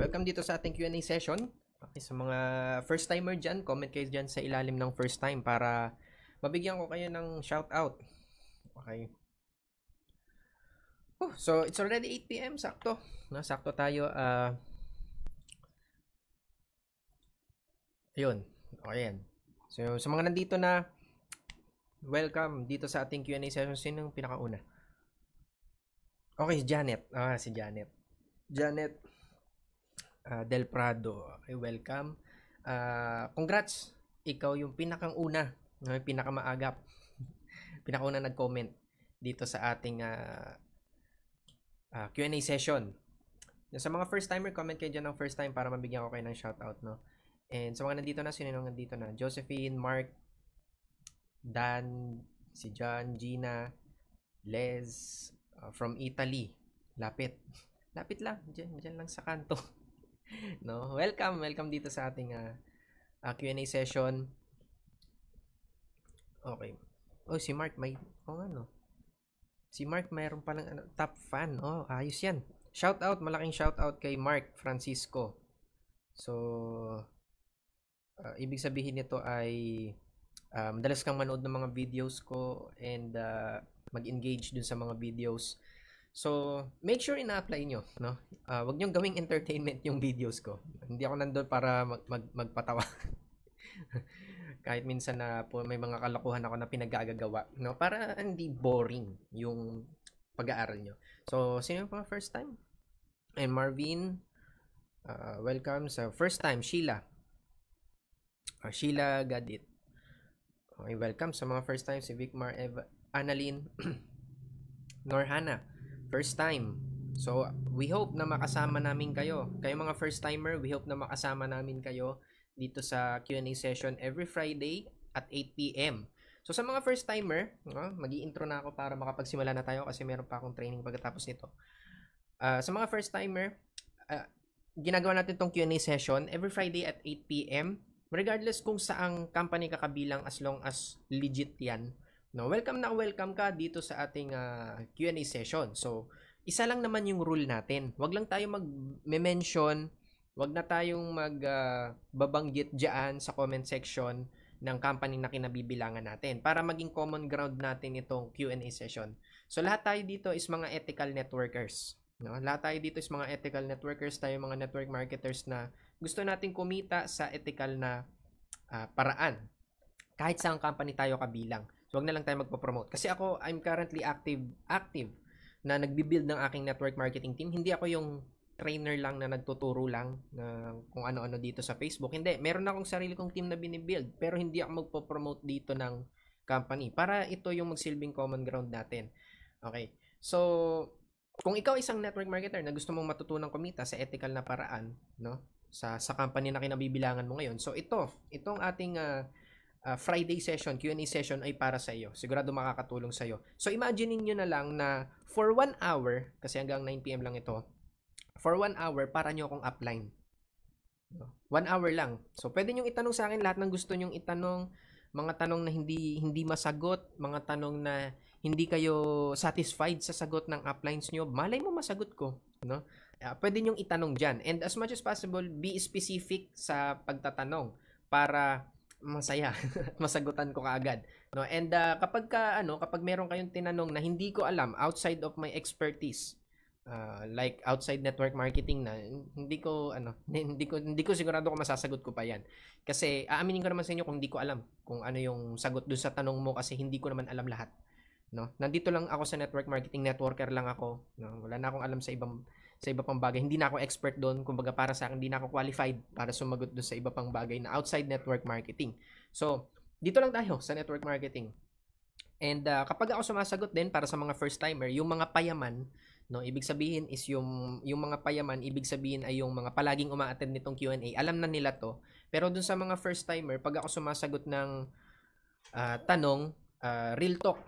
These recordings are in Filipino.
Welcome dito sa ating Q&A session. Okay, sa mga first timer dyan, comment kayo dyan sa ilalim ng first time para mabigyan ko kayo ng shout out. Okay. Oh, so it's already 8 p.m. sakto. Na sakto tayo uh, Ayun. Okay yan. So sa mga nandito na welcome dito sa ating Q&A session sino yung pinakauna? Okay, Janet. Ah, si Janet. Janet uh, Del Prado. Okay, welcome. Uh, congrats! Ikaw yung pinakang una, yung pinakamaaga, pinakauna nag-comment dito sa ating uh, ah, uh, Q&A session. Sa mga first-timer, comment kayo dyan ng first time para mabigyan ko kayo ng shoutout, no? And sa mga nandito na, sino nung nandito na? Josephine, Mark, Dan, si John, Gina, Les, uh, from Italy. Lapit. Lapit lang. Diyan, diyan lang sa kanto. no? Welcome, welcome dito sa ating uh, ah, uh, ah, Q&A session. Okay. Oh, si Mark may oh ano. Si Mark mayroon palang ano, top fan. Oh, ayos 'yan. Shout out, malaking shout out kay Mark Francisco. So uh, ibig sabihin nito ay um, dalas kang manood ng mga videos ko and uh, mag-engage dun sa mga videos So, make sure ina-apply nyo, no? Uh, wag nyo gawing entertainment yung videos ko. Hindi ako nandoon para mag, mag magpatawa. Kahit minsan na po may mga kalokohan ako na pinagagagawa, no? Para hindi boring yung pag-aaral nyo. So, sino pa first time? And Marvin, uh, welcome sa first time, Sheila. Uh, Sheila Gadit. Okay, welcome sa mga first time si Vicmar Eva, Annalyn, Norhana first time. So, we hope na makasama namin kayo. Kayo mga first timer, we hope na makasama namin kayo dito sa Q&A session every Friday at 8 p.m. So sa mga first timer, no, magi-intro na ako para makapagsimula na tayo kasi meron pa akong training pagkatapos nito. Uh, sa mga first timer, uh, ginagawa natin tong Q&A session every Friday at 8 p.m. Regardless kung saang company kakabilang as long as legit 'yan No, welcome na welcome ka dito sa ating uh, ah, Q&A session. So, isa lang naman yung rule natin. Huwag lang tayo mag-mention, huwag na tayong magbabanggit ah, uh, diyan sa comment section ng company na kinabibilangan natin para maging common ground natin itong Q&A session. So, lahat tayo dito is mga ethical networkers. No? Lahat tayo dito is mga ethical networkers, tayo mga network marketers na gusto nating kumita sa ethical na uh, paraan. Kahit saang company tayo kabilang wag na lang tayo magpo-promote. Kasi ako, I'm currently active, active na nagbi-build ng aking network marketing team. Hindi ako yung trainer lang na nagtuturo lang na kung ano-ano dito sa Facebook. Hindi, meron akong sarili kong team na binibuild pero hindi ako magpo-promote dito ng company para ito yung magsilbing common ground natin. Okay. So, kung ikaw isang network marketer na gusto mong matutunang kumita sa ethical na paraan, no? Sa sa company na kinabibilangan mo ngayon. So, ito, itong ating uh, uh, Friday session, Q&A session ay para sa iyo. Sigurado makakatulong sa iyo. So imagine niyo na lang na for one hour, kasi hanggang 9 PM lang ito, for one hour para niyo akong upline. One hour lang. So pwede niyo itanong sa akin lahat ng gusto niyo itanong, mga tanong na hindi hindi masagot, mga tanong na hindi kayo satisfied sa sagot ng uplines niyo. Malay mo masagot ko, no? Uh, pwede niyo itanong diyan. And as much as possible, be specific sa pagtatanong para masaya masagutan ko kaagad no and uh, kapag ka ano kapag meron kayong tinanong na hindi ko alam outside of my expertise uh, like outside network marketing na hindi ko ano hindi ko hindi ko sigurado kung masasagot ko pa yan kasi aaminin ko naman sa inyo kung hindi ko alam kung ano yung sagot dun sa tanong mo kasi hindi ko naman alam lahat no nandito lang ako sa network marketing networker lang ako no wala na akong alam sa ibang sa iba pang bagay. Hindi na ako expert doon. Kumbaga para sa akin, hindi na ako qualified para sumagot doon sa iba pang bagay na outside network marketing. So, dito lang tayo sa network marketing. And uh, kapag ako sumasagot din para sa mga first timer, yung mga payaman, no, ibig sabihin is yung yung mga payaman, ibig sabihin ay yung mga palaging umaattend nitong Q&A. Alam na nila 'to. Pero dun sa mga first timer, pag ako sumasagot ng uh, tanong, uh, real talk,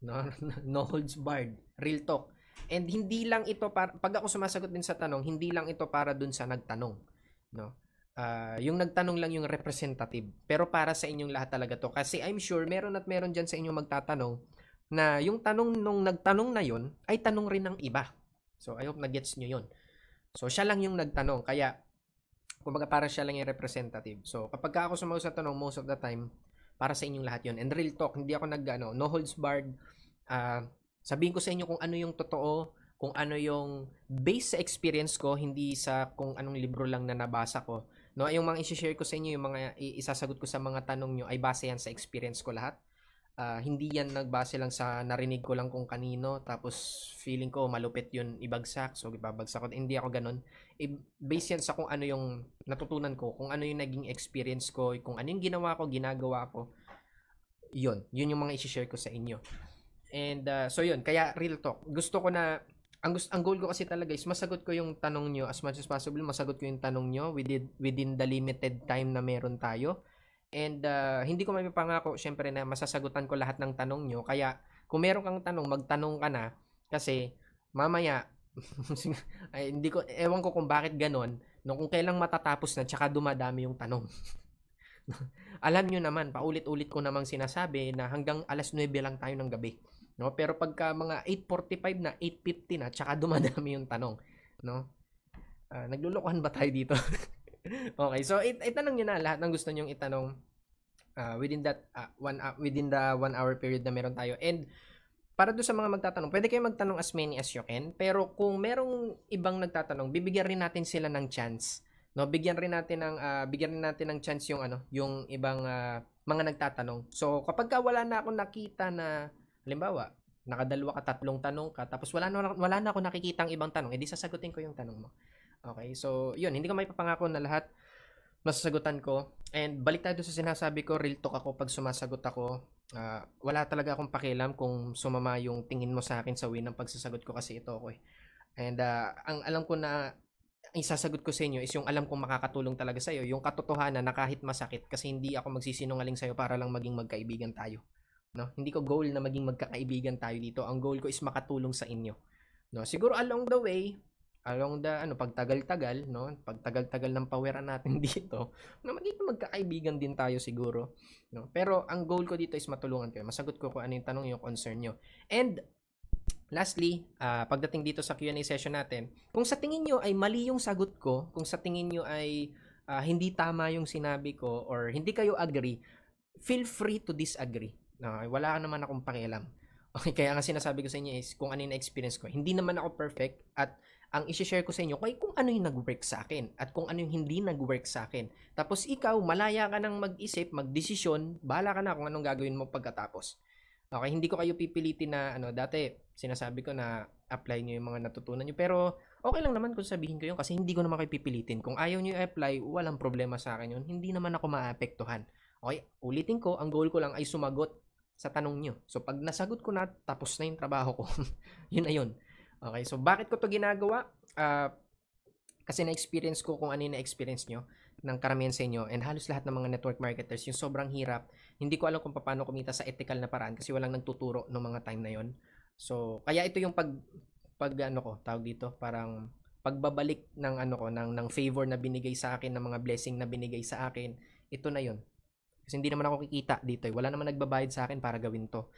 no, no holds barred, real talk. And hindi lang ito para pag ako sumasagot din sa tanong, hindi lang ito para dun sa nagtanong, no? Uh, yung nagtanong lang yung representative. Pero para sa inyong lahat talaga to kasi I'm sure meron at meron diyan sa inyo magtatanong na yung tanong nung nagtanong na yon ay tanong rin ng iba. So I hope na-gets nyo yon. So siya lang yung nagtanong kaya kumbaga para siya lang yung representative. So kapag ako sumagot sa tanong most of the time para sa inyong lahat yon. And real talk, hindi ako nag ano, no holds barred uh, Sabihin ko sa inyo kung ano yung totoo, kung ano yung base sa experience ko, hindi sa kung anong libro lang na nabasa ko. No, yung mga i-share ko sa inyo, yung mga isasagot ko sa mga tanong nyo ay base yan sa experience ko lahat. Uh, hindi yan nagbase lang sa narinig ko lang kung kanino tapos feeling ko malupit yun ibagsak so ibabagsak ko hindi ako ganun I- base yan sa kung ano yung natutunan ko kung ano yung naging experience ko kung ano yung ginawa ko ginagawa ko yun yun yung mga i-share ko sa inyo And uh, so yun, kaya real talk. Gusto ko na ang gusto ang goal ko kasi talaga is masagot ko yung tanong nyo as much as possible, masagot ko yung tanong nyo within within the limited time na meron tayo. And uh, hindi ko may pangako syempre na masasagutan ko lahat ng tanong nyo. Kaya kung meron kang tanong, magtanong ka na kasi mamaya ay, hindi ko ewan ko kung bakit ganon no kung kailang matatapos na tsaka dumadami yung tanong. Alam nyo naman, paulit-ulit ko namang sinasabi na hanggang alas 9 lang tayo ng gabi. No? Pero pagka mga 8.45 na, 8.50 na, tsaka dumadami yung tanong. No? Uh, ah, naglulukuhan ba tayo dito? okay, so it, itanong nyo na lahat ng gusto nyong itanong uh, within that uh, one uh, within the one hour period na meron tayo. And para do sa mga magtatanong, pwede kayong magtanong as many as you can, pero kung merong ibang nagtatanong, bibigyan rin natin sila ng chance. No, bigyan rin natin ng uh, bigyan rin natin ng chance yung ano, yung ibang uh, mga nagtatanong. So kapag wala na akong nakita na Halimbawa, nakadalwa ka, tatlong tanong ka, tapos wala na, wala na ako nakikitang ibang tanong, edi eh, sasagutin ko yung tanong mo. Okay, so yun, hindi ko may papangako na lahat masasagutan ko. And balik tayo sa sinasabi ko, real talk ako pag sumasagot ako. Uh, wala talaga akong pakialam kung sumama yung tingin mo sa akin sa win ng pagsasagot ko kasi ito ako eh. And uh, ang alam ko na isasagot ko sa inyo is yung alam kong makakatulong talaga sa iyo, yung katotohanan na kahit masakit kasi hindi ako magsisinungaling sa iyo para lang maging magkaibigan tayo. No? Hindi ko goal na maging magkakaibigan tayo dito. Ang goal ko is makatulong sa inyo. No? Siguro along the way, along the ano pagtagal-tagal no pagtagal-tagal ng paweran natin dito na magiging magkakaibigan din tayo siguro no pero ang goal ko dito is matulungan kayo masagot ko kung ano yung tanong yung concern nyo and lastly uh, pagdating dito sa Q&A session natin kung sa tingin nyo ay mali yung sagot ko kung sa tingin nyo ay uh, hindi tama yung sinabi ko or hindi kayo agree feel free to disagree No, wala naman akong pakialam. Okay, kaya nga sinasabi ko sa inyo is kung ano yung experience ko. Hindi naman ako perfect at ang isi-share ko sa inyo kay kung ano yung nag-work sa akin at kung ano yung hindi nag-work sa akin. Tapos ikaw, malaya ka nang mag-isip, magdesisyon, bahala ka na kung anong gagawin mo pagkatapos. Okay, hindi ko kayo pipilitin na ano, dati sinasabi ko na apply niyo yung mga natutunan niyo pero okay lang naman kung sabihin ko yun kasi hindi ko naman kayo pipilitin. Kung ayaw niyo i-apply, walang problema sa akin yun. Hindi naman ako maapektuhan. Okay, ulitin ko, ang goal ko lang ay sumagot sa tanong nyo. So, pag nasagot ko na, tapos na yung trabaho ko. yun na yun. Okay, so bakit ko to ginagawa? Uh, kasi na-experience ko kung ano na-experience nyo ng karamihan sa inyo and halos lahat ng mga network marketers, yung sobrang hirap. Hindi ko alam kung paano kumita sa ethical na paraan kasi walang nagtuturo ng mga time na yon. So, kaya ito yung pag pag ano ko, tawag dito, parang pagbabalik ng ano ko ng ng favor na binigay sa akin ng mga blessing na binigay sa akin. Ito na yon. Kasi hindi naman ako kikita dito. Eh. Wala naman nagbabayad sa akin para gawin to.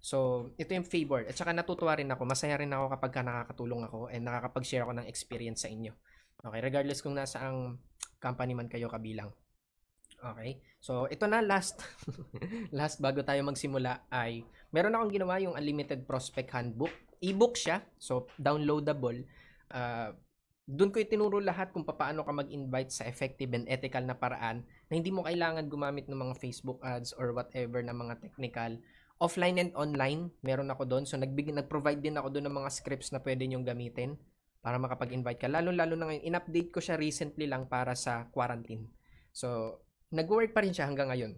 So, ito yung favor. At saka natutuwa rin ako. Masaya rin ako kapag ka nakakatulong ako and nakakapag-share ako ng experience sa inyo. Okay, regardless kung nasa ang company man kayo kabilang. Okay? So, ito na last last bago tayo magsimula ay meron akong ginawa yung Unlimited Prospect Handbook. E-book siya, so downloadable. Uh, doon ko itinuro lahat kung paano ka mag-invite sa effective and ethical na paraan na hindi mo kailangan gumamit ng mga Facebook ads or whatever na mga technical. Offline and online, meron ako doon. So, nagbig- nag-provide din ako doon ng mga scripts na pwede nyong gamitin para makapag-invite ka. Lalo-lalo na ngayon, in-update ko siya recently lang para sa quarantine. So, nag-work pa rin siya hanggang ngayon.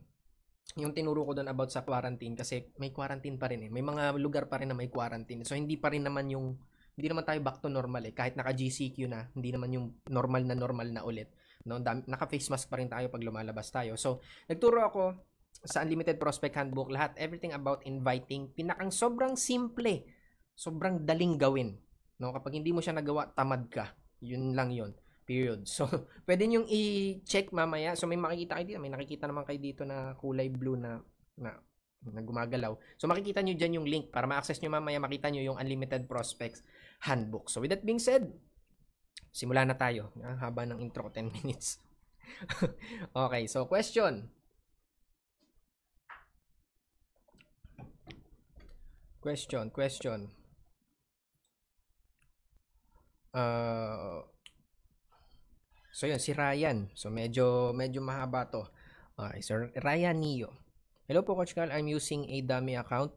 Yung tinuro ko doon about sa quarantine kasi may quarantine pa rin eh. May mga lugar pa rin na may quarantine. So, hindi pa rin naman yung hindi naman tayo back to normal eh. Kahit naka GCQ na, hindi naman yung normal na normal na ulit. No, naka face mask pa rin tayo pag lumalabas tayo. So, nagturo ako sa Unlimited Prospect Handbook lahat, everything about inviting, pinakang sobrang simple, sobrang daling gawin. No, kapag hindi mo siya nagawa, tamad ka. Yun lang yun. Period. So, pwede nyo i-check mamaya. So, may makikita kayo dito. May nakikita naman kayo dito na kulay blue na, na na gumagalaw. So makikita nyo dyan yung link para ma-access nyo mamaya, makita nyo yung unlimited prospects handbook. So with that being said, simula na tayo. Ang ah, haba ng intro, 10 minutes. okay, so question. Question, question. Uh, so yun, si Ryan. So medyo, medyo mahaba to. Okay, so Ryan Neo. Hello po Coach Carl, I'm using a dummy account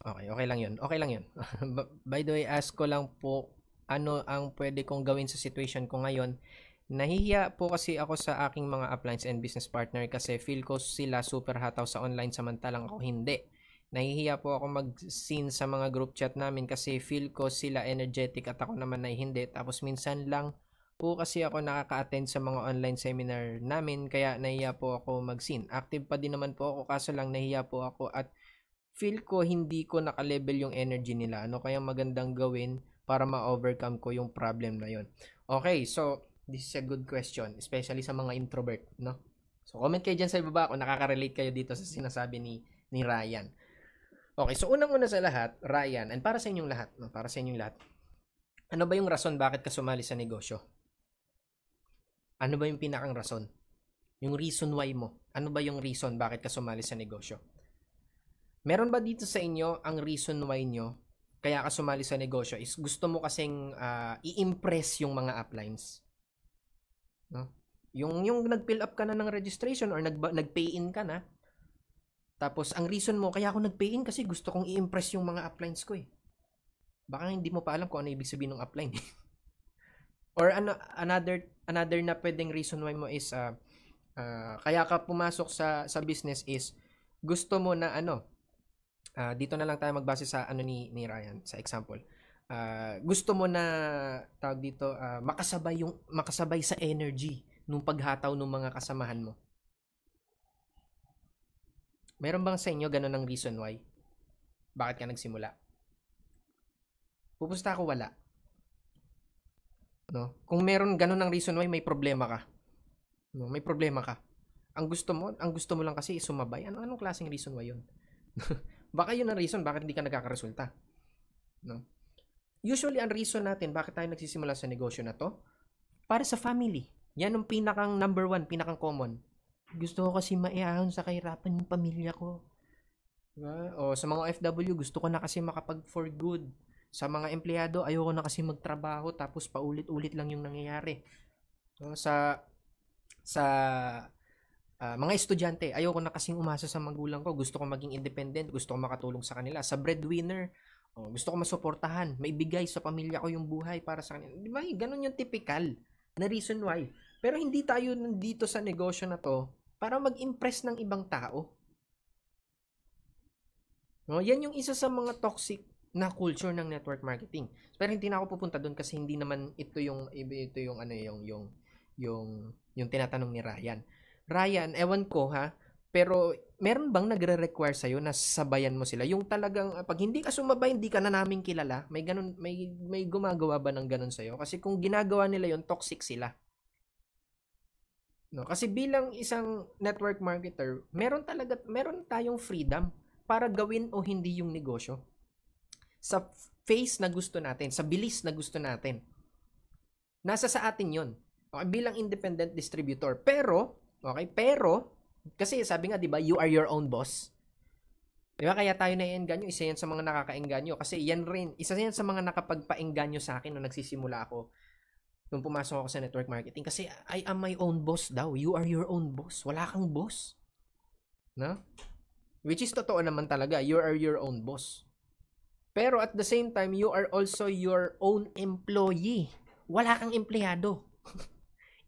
Okay, okay lang yun. Okay lang yun. By the way, ask ko lang po ano ang pwede kong gawin sa situation ko ngayon. Nahihiya po kasi ako sa aking mga uplines and business partner kasi feel ko sila super hataw sa online samantalang ako hindi. Nahihiya po ako mag-scene sa mga group chat namin kasi feel ko sila energetic at ako naman ay hindi. Tapos minsan lang po kasi ako nakaka-attend sa mga online seminar namin kaya nahihiya po ako mag-scene. Active pa din naman po ako kaso lang nahihiya po ako at feel ko hindi ko naka-level yung energy nila. Ano kaya magandang gawin para ma-overcome ko yung problem na yon. Okay, so this is a good question, especially sa mga introvert, no? So comment kayo diyan sa ibaba kung nakaka-relate kayo dito sa sinasabi ni ni Ryan. Okay, so unang-una sa lahat, Ryan, and para sa inyong lahat, no? Para sa inyong lahat. Ano ba yung rason bakit ka sumali sa negosyo? Ano ba yung pinakang rason? Yung reason why mo. Ano ba yung reason bakit ka sumali sa negosyo? Meron ba dito sa inyo ang reason why nyo kaya ka sumali sa negosyo is gusto mo kasing uh, i-impress yung mga uplines? No? Yung, yung nag-fill up ka na ng registration or nag, nag-pay in ka na, tapos ang reason mo, kaya ako nag-pay in kasi gusto kong i-impress yung mga uplines ko eh. Baka hindi mo pa alam kung ano ibig sabihin ng upline. Eh. or ano, another, another na pwedeng reason why mo is uh, uh, kaya ka pumasok sa, sa business is gusto mo na ano, uh, dito na lang tayo magbase sa ano ni, ni Ryan, sa example. Uh, gusto mo na tawag dito uh, makasabay yung makasabay sa energy nung paghataw ng mga kasamahan mo. Meron bang sa inyo ganun ang reason why? Bakit ka nagsimula? Pupusta ako wala. No? Kung meron ganun ang reason why may problema ka. No, may problema ka. Ang gusto mo, ang gusto mo lang kasi sumabay. Ano anong klaseng reason why 'yon? Baka yun ang reason bakit hindi ka nagkakaresulta. No? Usually, ang reason natin bakit tayo nagsisimula sa negosyo na to, para sa family. Yan ang pinakang number one, pinakang common. Gusto ko kasi maiahon sa kahirapan yung pamilya ko. Diba? O sa mga FW, gusto ko na kasi makapag for good. Sa mga empleyado, ayoko na kasi magtrabaho tapos paulit-ulit lang yung nangyayari. So, diba? Sa sa Ah, mga estudyante, ayoko na kasing umasa sa magulang ko. Gusto ko maging independent. Gusto ko makatulong sa kanila. Sa breadwinner, oh, gusto ko masuportahan. May Maibigay sa pamilya ko yung buhay para sa kanila. Di ba? Ganun yung typical na reason why. Pero hindi tayo nandito sa negosyo na to para mag-impress ng ibang tao. No? Yan yung isa sa mga toxic na culture ng network marketing. Pero hindi na ako pupunta doon kasi hindi naman ito yung ito yung ano yung yung yung yung tinatanong ni Ryan. Ryan, ewan ko ha, pero meron bang nagre-require sa'yo na sabayan mo sila? Yung talagang, ah, pag hindi ka sumabay, hindi ka na namin kilala, may, ganun, may, may gumagawa ba ng ganun sa'yo? Kasi kung ginagawa nila yon toxic sila. No, kasi bilang isang network marketer, meron talaga meron tayong freedom para gawin o hindi yung negosyo. Sa face na gusto natin, sa bilis na gusto natin. Nasa sa atin 'yon. Okay, bilang independent distributor. Pero Okay? Pero, kasi sabi nga, di ba, you are your own boss. Di ba? Kaya tayo na naienganyo. Isa yan sa mga nakakaenganyo. Kasi yan rin, isa yan sa mga nakapagpaenganyo sa akin nung nagsisimula ako nung pumasok ako sa network marketing. Kasi I am my own boss daw. You are your own boss. Wala kang boss. No? Which is totoo naman talaga. You are your own boss. Pero at the same time, you are also your own employee. Wala kang empleyado.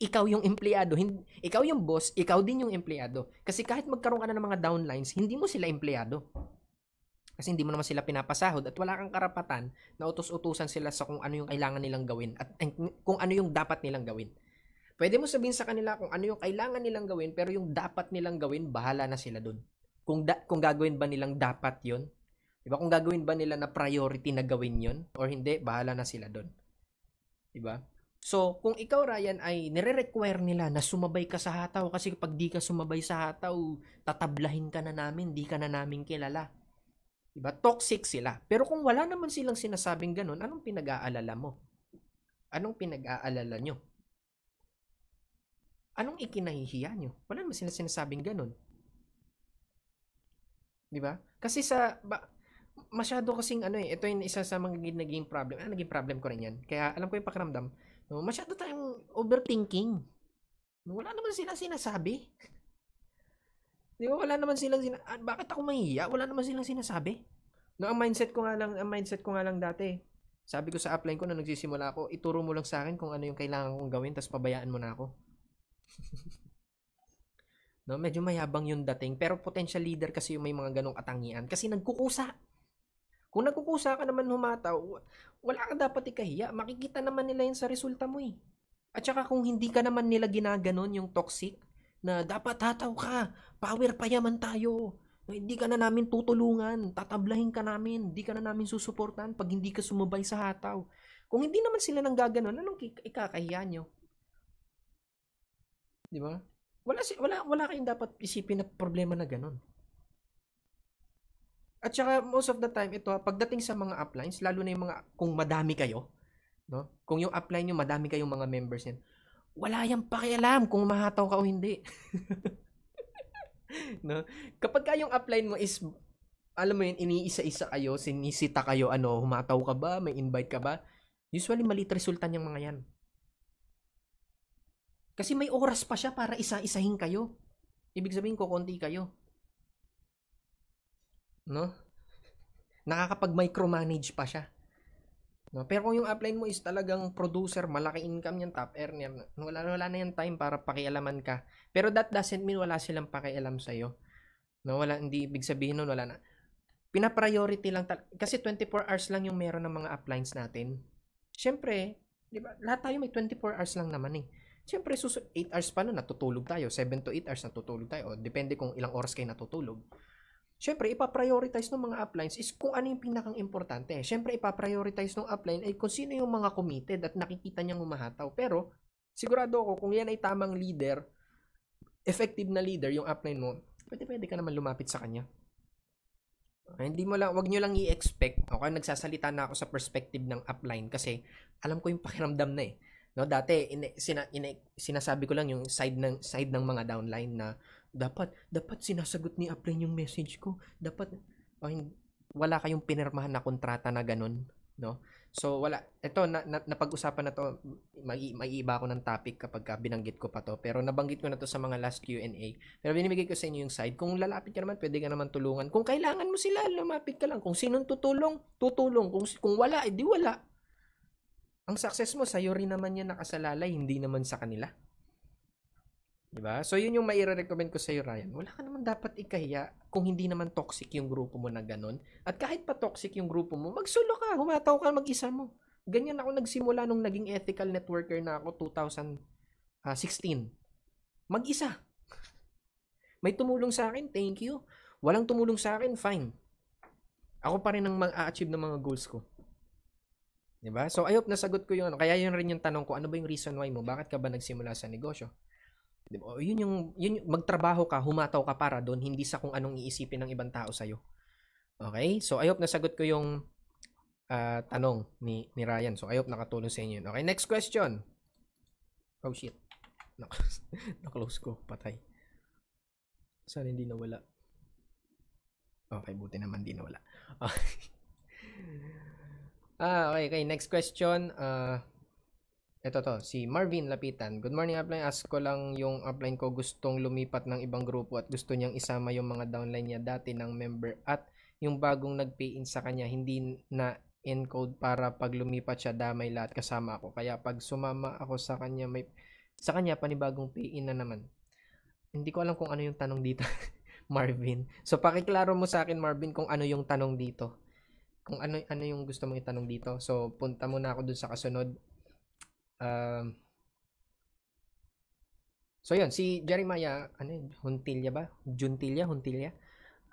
ikaw yung empleyado, hindi, ikaw yung boss, ikaw din yung empleyado. Kasi kahit magkaroon ka na ng mga downlines, hindi mo sila empleyado. Kasi hindi mo naman sila pinapasahod at wala kang karapatan na utos-utusan sila sa kung ano yung kailangan nilang gawin at kung ano yung dapat nilang gawin. Pwede mo sabihin sa kanila kung ano yung kailangan nilang gawin pero yung dapat nilang gawin, bahala na sila dun. Kung, da- kung gagawin ba nilang dapat yon Diba? Kung gagawin ba nila na priority na gawin yun? or hindi, bahala na sila dun. Diba? So, kung ikaw, Ryan, ay nire-require nila na sumabay ka sa hataw kasi pag di ka sumabay sa hataw, tatablahin ka na namin, di ka na namin kilala. Diba? Toxic sila. Pero kung wala naman silang sinasabing ganun, anong pinag-aalala mo? Anong pinag-aalala nyo? Anong ikinahihiya nyo? Wala naman silang sinasabing ganun. Diba? Kasi sa, ba, masyado kasing ano eh, ito yung isa sa mga naging problem. Ah, naging problem ko rin yan. Kaya alam ko yung pakiramdam No, oh, masyado tayong overthinking. No, wala naman sila sinasabi. Di ba? Wala naman silang sina ah, bakit ako mahihiya? Wala naman silang sinasabi. No, ang mindset ko nga lang, ang mindset ko nga lang dati. Sabi ko sa upline ko na nagsisimula ako, ituro mo lang sa akin kung ano yung kailangan kong gawin tapos pabayaan mo na ako. no, medyo mayabang yung dating pero potential leader kasi yung may mga ganong katangian kasi nagkukusa. Kung nagkukusa ka naman humataw, wala kang dapat ikahiya. Makikita naman nila yun sa resulta mo eh. At saka kung hindi ka naman nila ginaganon yung toxic, na dapat hataw ka, power pa payaman tayo, na hindi ka na namin tutulungan, tatablahin ka namin, hindi ka na namin susuportan pag hindi ka sumabay sa hataw. Kung hindi naman sila nang gaganon, anong ikakahiya nyo? Di ba? Wala, wala, wala kayong dapat isipin na problema na ganon. At saka most of the time ito, pagdating sa mga uplines, lalo na yung mga kung madami kayo, no? Kung yung upline niyo madami kayong mga members niyan, wala yang pakialam kung mahataw ka o hindi. no? Kapag ka yung upline mo is alam mo yun, iniisa-isa kayo, sinisita kayo, ano, humataw ka ba, may invite ka ba? Usually, malit resulta niyang mga yan. Kasi may oras pa siya para isa-isahin kayo. Ibig sabihin ko, konti kayo. No? Nakakapag-micromanage pa siya. No? Pero kung yung upline mo is talagang producer, malaki income yan, top earner, wala, wala na yan time para pakialaman ka. Pero that doesn't mean wala silang pakialam sa'yo. No? Wala, hindi ibig sabihin nun, wala na. Pinapriority lang tal- Kasi 24 hours lang yung meron ng mga uplines natin. Siyempre, di ba, lahat tayo may 24 hours lang naman eh. Siyempre, sus 8 hours pa nun, natutulog tayo. 7 to 8 hours natutulog tayo. O, depende kung ilang oras kayo natutulog. Siyempre, ipaprioritize ng mga uplines is kung ano yung pinakang importante. Siyempre, ipaprioritize ng upline ay kung sino yung mga committed at nakikita niyang humahataw. Pero, sigurado ako, kung yan ay tamang leader, effective na leader yung upline mo, pwede-pwede ka naman lumapit sa kanya. Okay, hindi mo lang, wag nyo lang i-expect. Okay, nagsasalita na ako sa perspective ng upline kasi alam ko yung pakiramdam na eh. No, dati ine, sina, ine, sinasabi ko lang yung side ng side ng mga downline na dapat, dapat sinasagot ni Applin yung message ko. Dapat, ay, wala kayong pinirmahan na kontrata na ganun, no? So, wala. Ito, na, na, napag-usapan na to, may, iba ako ng topic kapag binanggit ko pa to. Pero nabanggit ko na to sa mga last Q&A. Pero binibigay ko sa inyo yung side. Kung lalapit ka naman, pwede ka naman tulungan. Kung kailangan mo sila, lumapit ka lang. Kung sinong tutulong, tutulong. Kung, kung wala, edi eh, wala. Ang success mo, sa'yo rin naman yan nakasalalay, hindi naman sa kanila. 'Di ba? So 'yun yung maire-recommend ko sa iyo Ryan. Wala ka naman dapat ikahiya kung hindi naman toxic yung grupo mo na ganun. At kahit pa toxic yung grupo mo, magsulo ka, humataw ka mag-isa mo. Ganyan ako nagsimula nung naging ethical networker na ako 2016. Mag-isa. May tumulong sa akin, thank you. Walang tumulong sa akin, fine. Ako pa rin ang mag-achieve ng mga goals ko. 'Di ba? So I hope nasagot ko 'yung ano. Kaya 'yun rin yung tanong ko, ano ba yung reason why mo? Bakit ka ba nagsimula sa negosyo? Diba? O, yun yung, yun, magtrabaho ka, humataw ka para doon, hindi sa kung anong iisipin ng ibang tao sa'yo. Okay? So, I hope nasagot ko yung uh, tanong ni, ni Ryan. So, I hope nakatulong sa inyo yun. Okay, next question. Oh, shit. Na-close ko. Patay. Sana hindi nawala. Okay, buti naman hindi nawala. Okay. ah, okay, okay. Next question. Uh, ito to, si Marvin Lapitan. Good morning, upline. Ask ko lang yung upline ko gustong lumipat ng ibang grupo at gusto niyang isama yung mga downline niya dati ng member at yung bagong nag-pay-in sa kanya hindi na encode para pag lumipat siya damay lahat kasama ako. Kaya pag sumama ako sa kanya may sa kanya panibagong pay-in na naman. Hindi ko alam kung ano yung tanong dito, Marvin. So pakiklaro mo sa akin Marvin kung ano yung tanong dito. Kung ano ano yung gusto mong itanong dito. So punta muna ako dun sa kasunod Um, so yun, si Jeremiah, ano yun, Huntilla ba? Juntilla, Huntilla?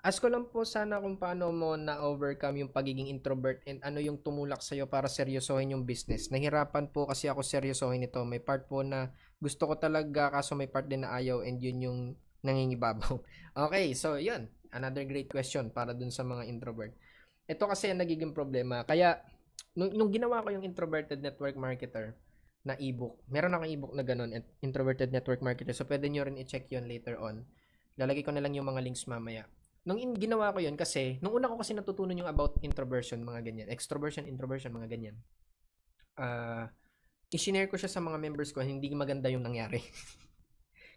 Ask ko lang po sana kung paano mo na-overcome yung pagiging introvert and ano yung tumulak sa'yo para seryosohin yung business. Nahirapan po kasi ako seryosohin ito. May part po na gusto ko talaga kaso may part din na ayaw and yun yung nangingibabaw. okay, so yun. Another great question para dun sa mga introvert. Ito kasi ang nagiging problema. Kaya, nung, nung ginawa ko yung introverted network marketer, na ebook. Meron akong ebook na ganun, Introverted Network Marketer. So, pwede nyo rin i-check yon later on. Lalagay ko na lang yung mga links mamaya. Nung in, ginawa ko yon kasi, nung una ko kasi natutunan yung about introversion, mga ganyan. Extroversion, introversion, mga ganyan. Uh, ah, i ko siya sa mga members ko, hindi maganda yung nangyari.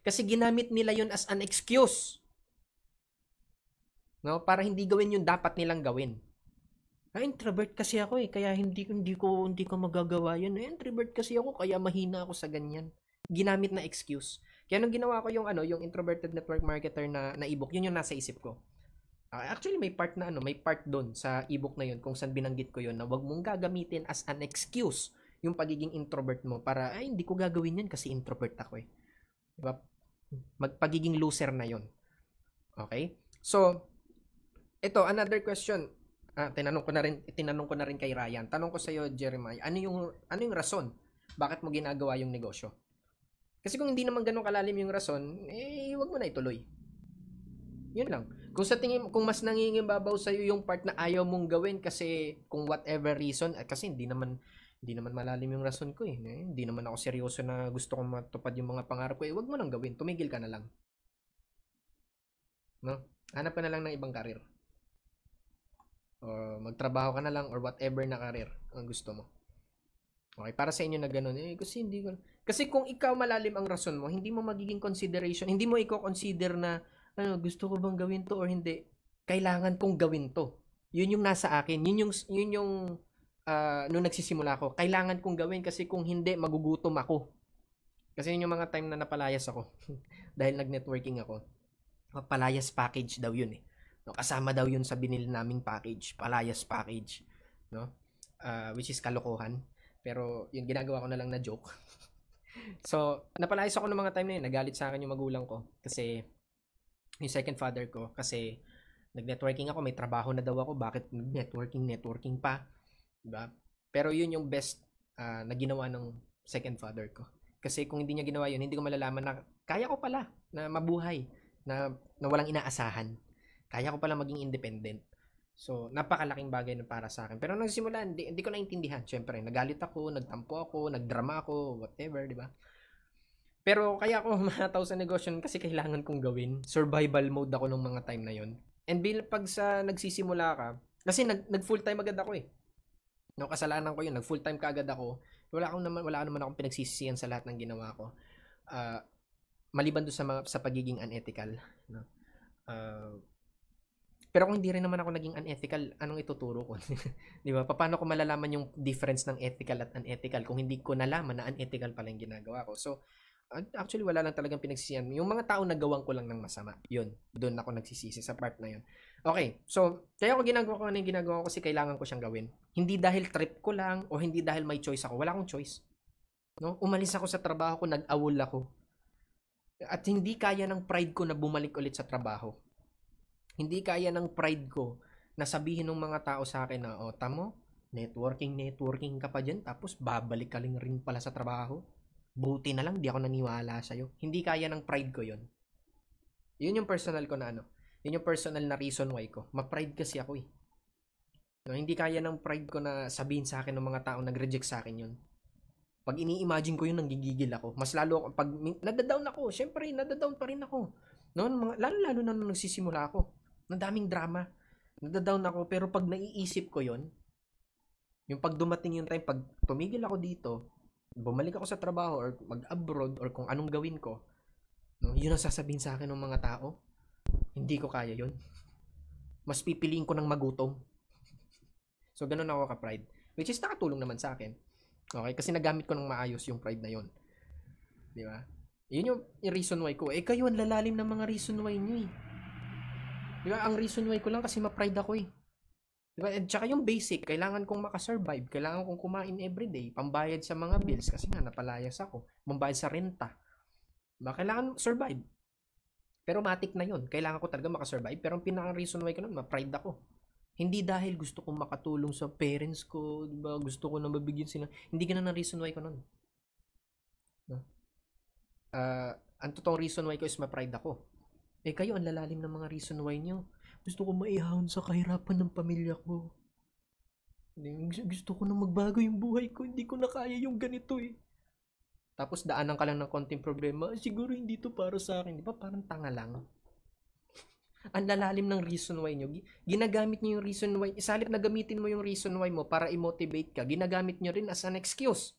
kasi ginamit nila yon as an excuse. No? Para hindi gawin yung dapat nilang gawin. Ay, ah, introvert kasi ako eh, kaya hindi, hindi ko hindi ko magagawa 'yun. Ay, eh, introvert kasi ako, kaya mahina ako sa ganyan. Ginamit na excuse. Kaya nung ginawa ko yung ano, yung introverted network marketer na na ebook, yun yung nasa isip ko. Uh, actually may part na ano, may part doon sa ebook na yun kung saan binanggit ko yun na wag mong gagamitin as an excuse yung pagiging introvert mo para ay hindi ko gagawin yan kasi introvert ako eh. Diba? Magpagiging loser na yun. Okay? So, ito, another question ah, tinanong ko na rin tinanong ko na rin kay Ryan. Tanong ko sa iyo, Jeremiah, ano yung ano yung rason bakit mo ginagawa yung negosyo? Kasi kung hindi naman ganoon kalalim yung rason, eh wag mo na ituloy. Yun lang. Kung sa tingin kung mas nangingibabaw sa iyo yung part na ayaw mong gawin kasi kung whatever reason at eh, kasi hindi naman hindi naman malalim yung rason ko eh. eh hindi naman ako seryoso na gusto kong matupad yung mga pangarap ko eh. Wag mo nang gawin. Tumigil ka na lang. No? Hanap ka na lang ng ibang karir or magtrabaho ka na lang or whatever na career ang gusto mo. Okay, para sa inyo na ganun, eh, kasi hindi ko, kasi kung ikaw malalim ang rason mo, hindi mo magiging consideration, hindi mo i-consider na, ano, gusto ko bang gawin to or hindi, kailangan kong gawin to. Yun yung nasa akin, yun yung, yun yung, uh, nung nagsisimula ako, kailangan kong gawin kasi kung hindi, magugutom ako. Kasi yun yung mga time na napalayas ako, dahil nag-networking ako, palayas package daw yun eh. No, kasama daw 'yun sa binili naming package, Palayas package, no? Uh, which is kalokohan. Pero yun, ginagawa ko na lang na joke. so, napalayas ako ng mga time na yun. Nagalit sa akin yung magulang ko. Kasi, yung second father ko, kasi nag-networking ako, may trabaho na daw ako. Bakit networking, networking pa? Diba? Pero yun yung best uh, na ginawa ng second father ko. Kasi kung hindi niya ginawa yun, hindi ko malalaman na kaya ko pala na mabuhay, na, na walang inaasahan kaya ko pala maging independent. So, napakalaking bagay nun para sa akin. Pero nang simula, hindi, hindi ko naintindihan. Siyempre, nagalit ako, nagtampo ako, nagdrama ako, whatever, di ba? Pero kaya ako humataw sa negosyo kasi kailangan kong gawin. Survival mode ako nung mga time na yon. And bil pag sa nagsisimula ka, kasi nag, nag full time agad ako eh. No, kasalanan ko yun, nag full time ka agad ako. Wala akong naman wala naman akong pinagsisisihan sa lahat ng ginawa ko. Uh, maliban do sa mga, sa pagiging unethical, no. Uh, pero kung hindi rin naman ako naging unethical, anong ituturo ko? di ba? Paano ko malalaman yung difference ng ethical at unethical kung hindi ko nalaman na unethical pala yung ginagawa ko? So, actually wala lang talagang pinagsisihan. Yung mga tao na gawang ko lang ng masama. Yun, doon ako nagsisisi sa part na yun. Okay, so kaya ko ginagawa ko na ano yung ginagawa ko kasi kailangan ko siyang gawin. Hindi dahil trip ko lang o hindi dahil may choice ako. Wala akong choice. No? Umalis ako sa trabaho ko, nag-awol ako. At hindi kaya ng pride ko na bumalik ulit sa trabaho hindi kaya ng pride ko na sabihin ng mga tao sa akin na, o, oh, tamo, networking, networking ka pa dyan, tapos babalik ka lang rin pala sa trabaho. Buti na lang, di ako naniwala sa'yo. Hindi kaya ng pride ko yon Yun yung personal ko na ano. Yun yung personal na reason why ko. Ma-pride kasi ako eh. No, hindi kaya ng pride ko na sabihin sa akin ng mga tao nag-reject sa akin yun. Pag ini-imagine ko yun, nanggigigil ako. Mas lalo ako, pag nadadown ako, syempre, nadadown pa rin ako. Noon, mga, lalo lalo na nung nagsisimula ako. Ang daming drama. Nagda-down ako, pero pag naiisip ko yon yung pag dumating yung time, pag tumigil ako dito, bumalik ako sa trabaho or mag-abroad or kung anong gawin ko, yun ang sasabihin sa akin ng mga tao. Hindi ko kaya yon Mas pipiliin ko ng magutom. So, ganun ako ka-pride. Which is nakatulong naman sa akin. Okay? Kasi nagamit ko ng maayos yung pride na yon Di ba? Yun yung, yung reason why ko. Eh, kayo ang lalalim ng mga reason why nyo eh. Diba, ang reason why ko lang kasi ma-pride ako eh. Diba? At saka yung basic, kailangan kong makasurvive, kailangan kong kumain everyday, pambayad sa mga bills kasi nga napalayas ako, pambayad sa renta. Diba? Kailangan survive. Pero matik na yon Kailangan ko talaga makasurvive. Pero ang pinaka-reason why ko nun, ma-pride ako. Hindi dahil gusto kong makatulong sa parents ko, diba? gusto ko na mabigyan sila. Hindi ganun ang reason why ko nun. No? Uh, ang totoong reason why ko is ma-pride ako. Eh kayo, ang lalalim ng mga reason why nyo. Gusto ko maihahon sa kahirapan ng pamilya ko. Gusto ko na magbago yung buhay ko. Hindi ko na kaya yung ganito eh. Tapos daanan ka lang ng konting problema. Ah, siguro hindi to para sa akin. Di ba parang tanga lang? ang lalalim ng reason why nyo. Ginagamit nyo yung reason why. Isalip na gamitin mo yung reason why mo para i-motivate ka. Ginagamit nyo rin as an excuse.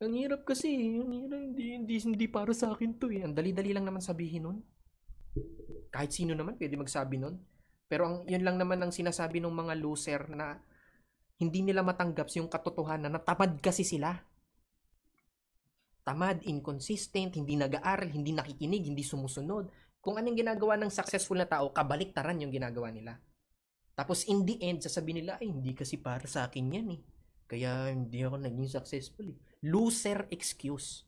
Ang hirap kasi, yung hirap, hindi, hindi, hindi para sa akin to eh. Ang dali-dali lang naman sabihin nun. Kahit sino naman pwede magsabi nun. Pero ang, yun lang naman ang sinasabi ng mga loser na hindi nila matanggap yung katotohanan na tamad kasi sila. Tamad, inconsistent, hindi nag-aaral, hindi nakikinig, hindi sumusunod. Kung anong ginagawa ng successful na tao, kabaliktaran yung ginagawa nila. Tapos in the end, sasabihin nila, ay, hindi kasi para sa akin yan eh. Kaya hindi ako naging successful eh Loser excuse.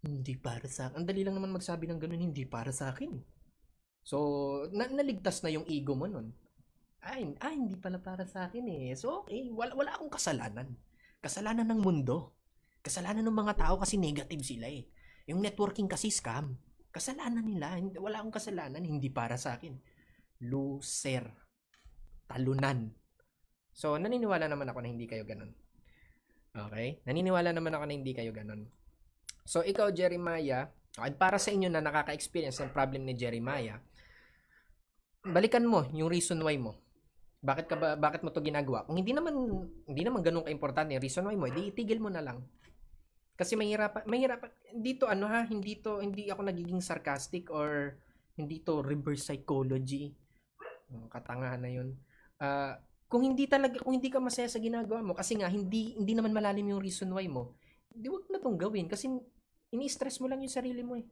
Hindi para sa akin. Ang dali lang naman magsabi ng ganun, hindi para sa akin. So, na- naligtas na yung ego mo nun. Ay, ay, hindi pala para sa akin eh. So, okay, wala, wala akong kasalanan. Kasalanan ng mundo. Kasalanan ng mga tao kasi negative sila eh. Yung networking kasi scam. Kasalanan nila. Hindi, wala akong kasalanan. Hindi para sa akin. Loser. Talunan. So, naniniwala naman ako na hindi kayo ganun. Okay? Naniniwala naman ako na hindi kayo ganun. So, ikaw, Jeremiah, at para sa inyo na nakaka-experience ng problem ni Jeremiah, balikan mo yung reason why mo. Bakit ka ba, bakit mo to ginagawa? Kung hindi naman hindi naman ganoon kaimportante yung reason why mo, edi itigil mo na lang. Kasi mahirap mahirap dito ano ha, hindi to hindi ako nagiging sarcastic or hindi to reverse psychology. Katangahan na 'yon. Uh, ah, kung hindi talaga, kung hindi ka masaya sa ginagawa mo, kasi nga, hindi, hindi naman malalim yung reason why mo, di wag na tong gawin kasi ini-stress mo lang yung sarili mo eh.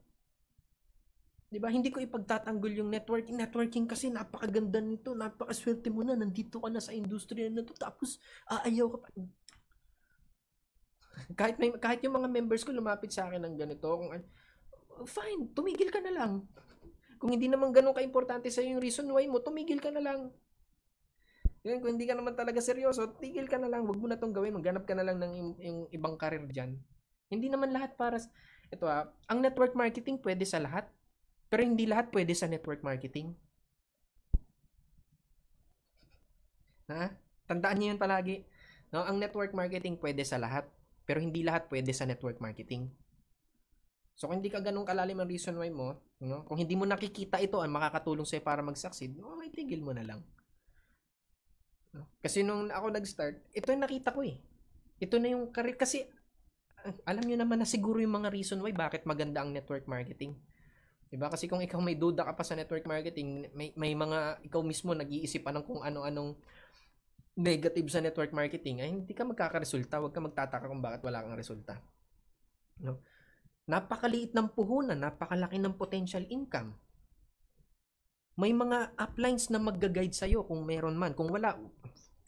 'Di ba? Hindi ko ipagtatanggol yung networking. Networking kasi napakaganda nito, napakaswerte mo na nandito ka na sa industriya na to tapos aayaw ka pa. kahit may kahit yung mga members ko lumapit sa akin ng ganito, kung fine, tumigil ka na lang. Kung hindi naman ganun ka-importante sa yung reason why mo, tumigil ka na lang. Yun, kung hindi ka naman talaga seryoso, tigil ka na lang. wag mo na tong gawin. magganap ka na lang ng yung, yung ibang career diyan. Hindi naman lahat para... Ito ah, ang network marketing pwede sa lahat. Pero hindi lahat pwede sa network marketing. Ha? Tandaan niyo 'yan palagi. No, ang network marketing pwede sa lahat, pero hindi lahat pwede sa network marketing. So kung hindi ka ganun kalalim ang reason why mo, no? kung hindi mo nakikita ito ang ah, makakatulong sa'yo para mag-succeed, no, may tigil mo na lang. Kasi nung ako nag-start, ito yung nakita ko eh. Ito na yung career. Kasi alam nyo naman na siguro yung mga reason why bakit maganda ang network marketing. Diba? Kasi kung ikaw may duda ka pa sa network marketing, may, may mga ikaw mismo nag-iisip ng kung ano-anong negative sa network marketing, ay hindi ka magkakaresulta. Huwag ka magtataka kung bakit wala kang resulta. No? Napakaliit ng puhunan, napakalaki ng potential income may mga uplines na mag-guide sa'yo kung meron man. Kung wala,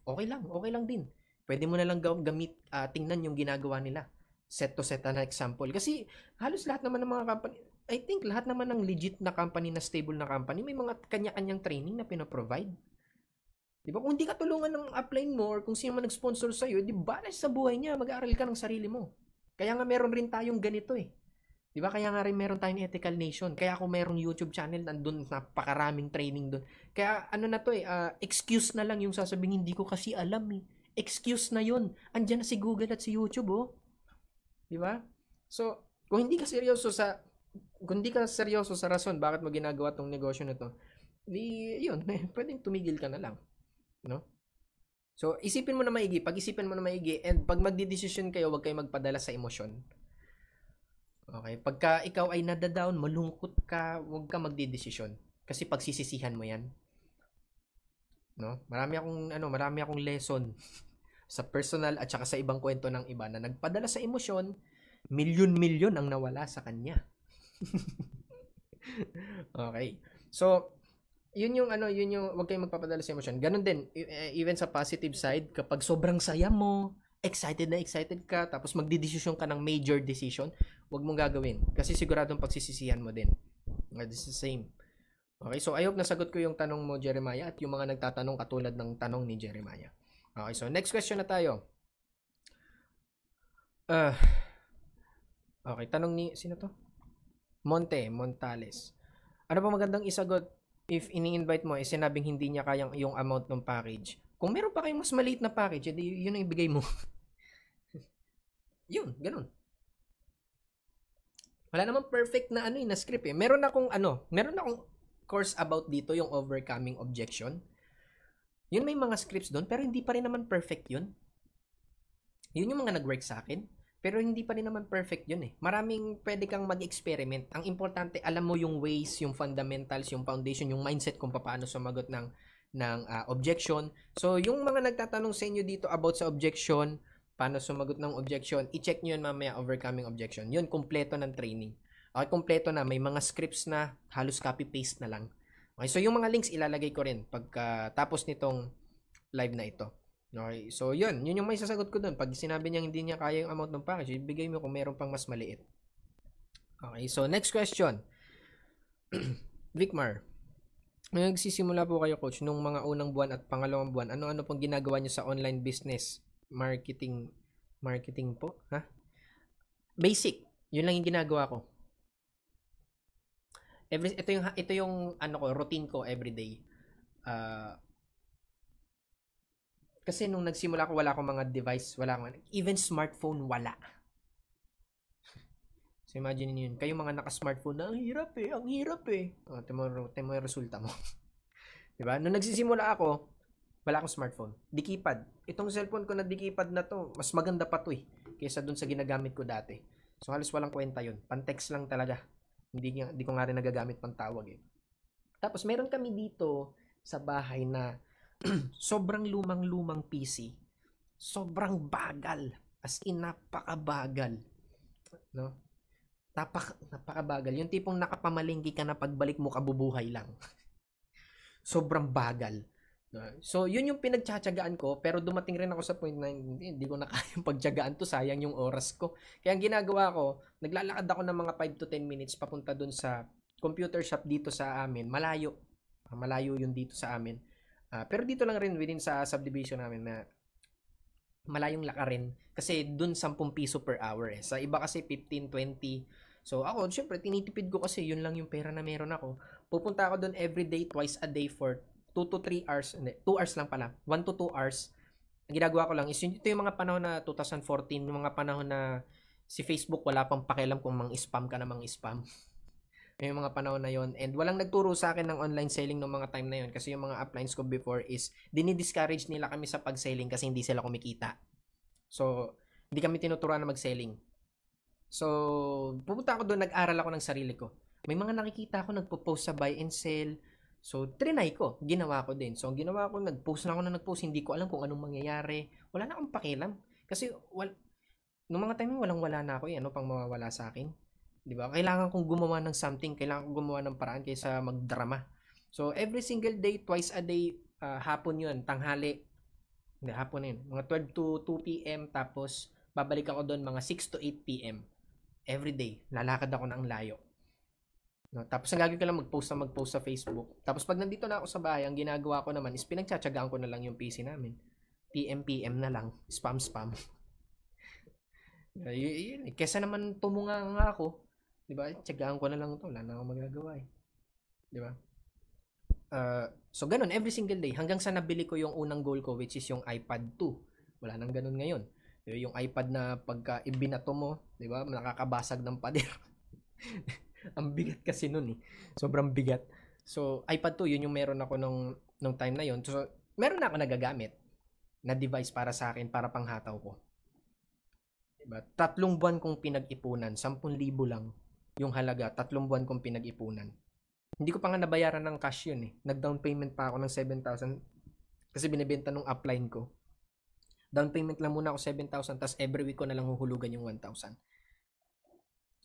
okay lang, okay lang din. Pwede mo na lang gamit, uh, tingnan yung ginagawa nila. Set to set na example. Kasi halos lahat naman ng mga company, I think lahat naman ng legit na company na stable na company, may mga kanya-kanyang training na pinoprovide. Di ba? Kung hindi ka tulungan ng upline mo or kung sino man nag-sponsor sa'yo, di ba sa buhay niya, mag-aaral ka ng sarili mo. Kaya nga meron rin tayong ganito eh. Di ba? Kaya nga rin meron tayong Ethical Nation. Kaya kung merong YouTube channel, nandun napakaraming training doon. Kaya ano na to eh, uh, excuse na lang yung sasabihin, hindi ko kasi alam eh. Excuse na yun. Andiyan na si Google at si YouTube oh. Di ba? So, kung hindi ka seryoso sa kung hindi ka seryoso sa rason bakit mo ginagawa tong negosyo na to, di yun, pwedeng tumigil ka na lang. No? So, isipin mo na maigi, pag-isipin mo na maigi, and pag magdidesisyon kayo, huwag kayo magpadala sa emosyon Okay, pagka ikaw ay nadadown, malungkot ka, huwag ka magdedesisyon. Kasi pagsisisihan mo 'yan. No? Marami akong ano, marami akong lesson sa personal at saka sa ibang kwento ng iba na nagpadala sa emosyon, milyon-milyon ang nawala sa kanya. okay. So, yun yung ano, yun yung huwag kayong magpapadala sa emosyon. Ganun din e, e, even sa positive side kapag sobrang saya mo, excited na excited ka tapos magdedesisyon ka ng major decision, wag mong gagawin. Kasi siguradong pagsisisihan mo din. Ah, this is the same. Okay, so I hope nasagot ko yung tanong mo, Jeremiah, at yung mga nagtatanong katulad ng tanong ni Jeremiah. Okay, so next question na tayo. Uh, okay, tanong ni, sino to? Monte, Montales. Ano pa magandang isagot if ini-invite mo, eh, sinabing hindi niya kayang yung amount ng package? Kung meron pa kayong mas maliit na package, edi yun ang ibigay mo. yun, ganun wala namang perfect na ano yung eh, na script eh. Meron akong ano, meron akong course about dito yung overcoming objection. Yun may mga scripts doon pero hindi pa rin naman perfect yun. Yun yung mga nag-work sa akin. Pero hindi pa rin naman perfect yun eh. Maraming pwede kang mag-experiment. Ang importante, alam mo yung ways, yung fundamentals, yung foundation, yung mindset kung paano sumagot ng ng uh, objection. So, yung mga nagtatanong sa inyo dito about sa objection, paano sumagot ng objection, i-check nyo yun mamaya, overcoming objection. Yun, kumpleto ng training. Okay, kumpleto na. May mga scripts na halos copy-paste na lang. Okay, so yung mga links ilalagay ko rin pagkatapos nitong live na ito. Okay, so yun, yun yung may sasagot ko dun. Pag sinabi niya hindi niya kaya yung amount ng package, ibigay mo kung meron pang mas maliit. Okay, so next question. Vicmar, nagsisimula po kayo coach nung mga unang buwan at pangalawang buwan, ano-ano pong ginagawa niyo sa online business? marketing marketing po, ha? Basic. 'Yun lang yung ginagawa ko. Every ito yung ito yung ano ko, routine ko every day. Uh, ah, kasi nung nagsimula ko wala akong mga device, wala akong even smartphone wala. So imagine niyo yun, kayong mga naka-smartphone na, ang hirap eh, ang hirap eh. O, oh, timo, timo resulta mo. di ba Nung nagsisimula ako, wala akong smartphone. Dikipad. Itong cellphone ko na dikipad na to, mas maganda pa to eh, kaysa dun sa ginagamit ko dati. So halos walang kwenta yun. Pantext lang talaga. Hindi, hindi ko nga rin nagagamit pang tawag eh. Tapos meron kami dito sa bahay na sobrang lumang-lumang PC. Sobrang bagal. As in, napakabagal. No? Napak napakabagal. Yung tipong nakapamalingki ka na pagbalik mo kabubuhay lang. sobrang bagal. So, yun yung pinagtsatsagaan ko, pero dumating rin ako sa point na hindi, hindi ko na kayang pagtsagaan to, sayang yung oras ko. Kaya ang ginagawa ko, naglalakad ako ng mga 5 to 10 minutes papunta dun sa computer shop dito sa amin, malayo. Malayo yun dito sa amin. Uh, pero dito lang rin within sa subdivision namin na malayong rin. kasi dun 10 piso per hour eh. Sa iba kasi 15, 20. So ako, syempre, tinitipid ko kasi yun lang yung pera na meron ako. Pupunta ako dun every day, twice a day for 2 to 3 hours, hindi, 2 hours lang pala, 1 to 2 hours, ang ginagawa ko lang is, ito yung mga panahon na 2014, yung mga panahon na si Facebook wala pang pakialam kung mang spam ka na mang spam. yung mga panahon na yon and walang nagturo sa akin ng online selling ng mga time na yon kasi yung mga uplines ko before is dinidiscourage nila kami sa pag-selling kasi hindi sila kumikita. So, hindi kami tinuturuan na mag-selling. So, pupunta ako doon, nag-aral ako ng sarili ko. May mga nakikita ako nagpo-post sa buy and sell, So, trinay ko. Ginawa ko din. So, ang ginawa ko, nag-post na ako na nag-post. Hindi ko alam kung anong mangyayari. Wala na akong pakialam. Kasi, wal nung mga time walang-wala na ako eh. Ano pang mawawala sa akin? Di ba? Kailangan kong gumawa ng something. Kailangan kong gumawa ng paraan kaysa magdrama. So, every single day, twice a day, uh, hapon yun, tanghali. Hindi, hapon yun. Mga 12 to 2 p.m. Tapos, babalik ako doon mga 6 to 8 p.m. Every day, lalakad ako ng layo. No, tapos ang gagawin ko lang mag-post na mag-post sa Facebook. Tapos pag nandito na ako sa bahay, ang ginagawa ko naman is pinagtsatsagaan ko na lang yung PC namin. PM PM na lang, spam spam. y- yun, eh. kesa naman tumunga nga ako, 'di ba? Tsagaan ko na lang 'to, wala na akong magagawa eh. 'Di ba? Uh, so ganun every single day hanggang sa nabili ko yung unang goal ko which is yung iPad 2. Wala nang ganun ngayon. Diba? Yung iPad na pagka ibinato mo, 'di ba? Nakakabasag ng pader. Ang bigat kasi noon eh. Sobrang bigat. So, iPad 2, yun yung meron ako nung, nung time na yun. So, meron na ako nagagamit na device para sa akin, para panghataw ko. Diba? Tatlong buwan kong pinag-ipunan. Sampun libo lang yung halaga. Tatlong buwan kong pinag-ipunan. Hindi ko pa nga nabayaran ng cash yun eh. Nag-down payment pa ako ng 7,000 kasi binibenta nung upline ko down payment lang muna ako 7,000 tapos every week ko na lang huhulugan yung 1,000.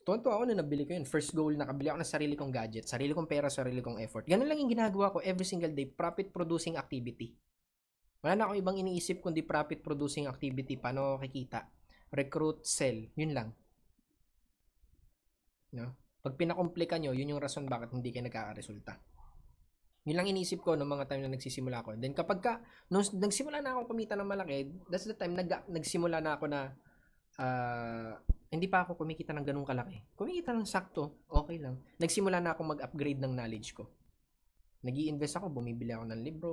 Tonto ako na nabili ko yun. First goal, nakabili ako ng sarili kong gadget, sarili kong pera, sarili kong effort. Ganun lang yung ginagawa ko every single day, profit-producing activity. Wala na akong ibang iniisip kundi profit-producing activity, paano kikita. Recruit, sell, yun lang. No? Pag pinakomplika nyo, yun yung rason bakit hindi kayo nagkakaresulta. Yun lang iniisip ko noong mga time na nagsisimula ako. then kapag ka, nung nagsimula na ako kumita ng malaki, that's the time nag, nagsimula na ako na uh, hindi pa ako kumikita ng ganung kalaki. Kumikita ng sakto, okay lang. Nagsimula na ako mag-upgrade ng knowledge ko. nag invest ako, bumibili ako ng libro,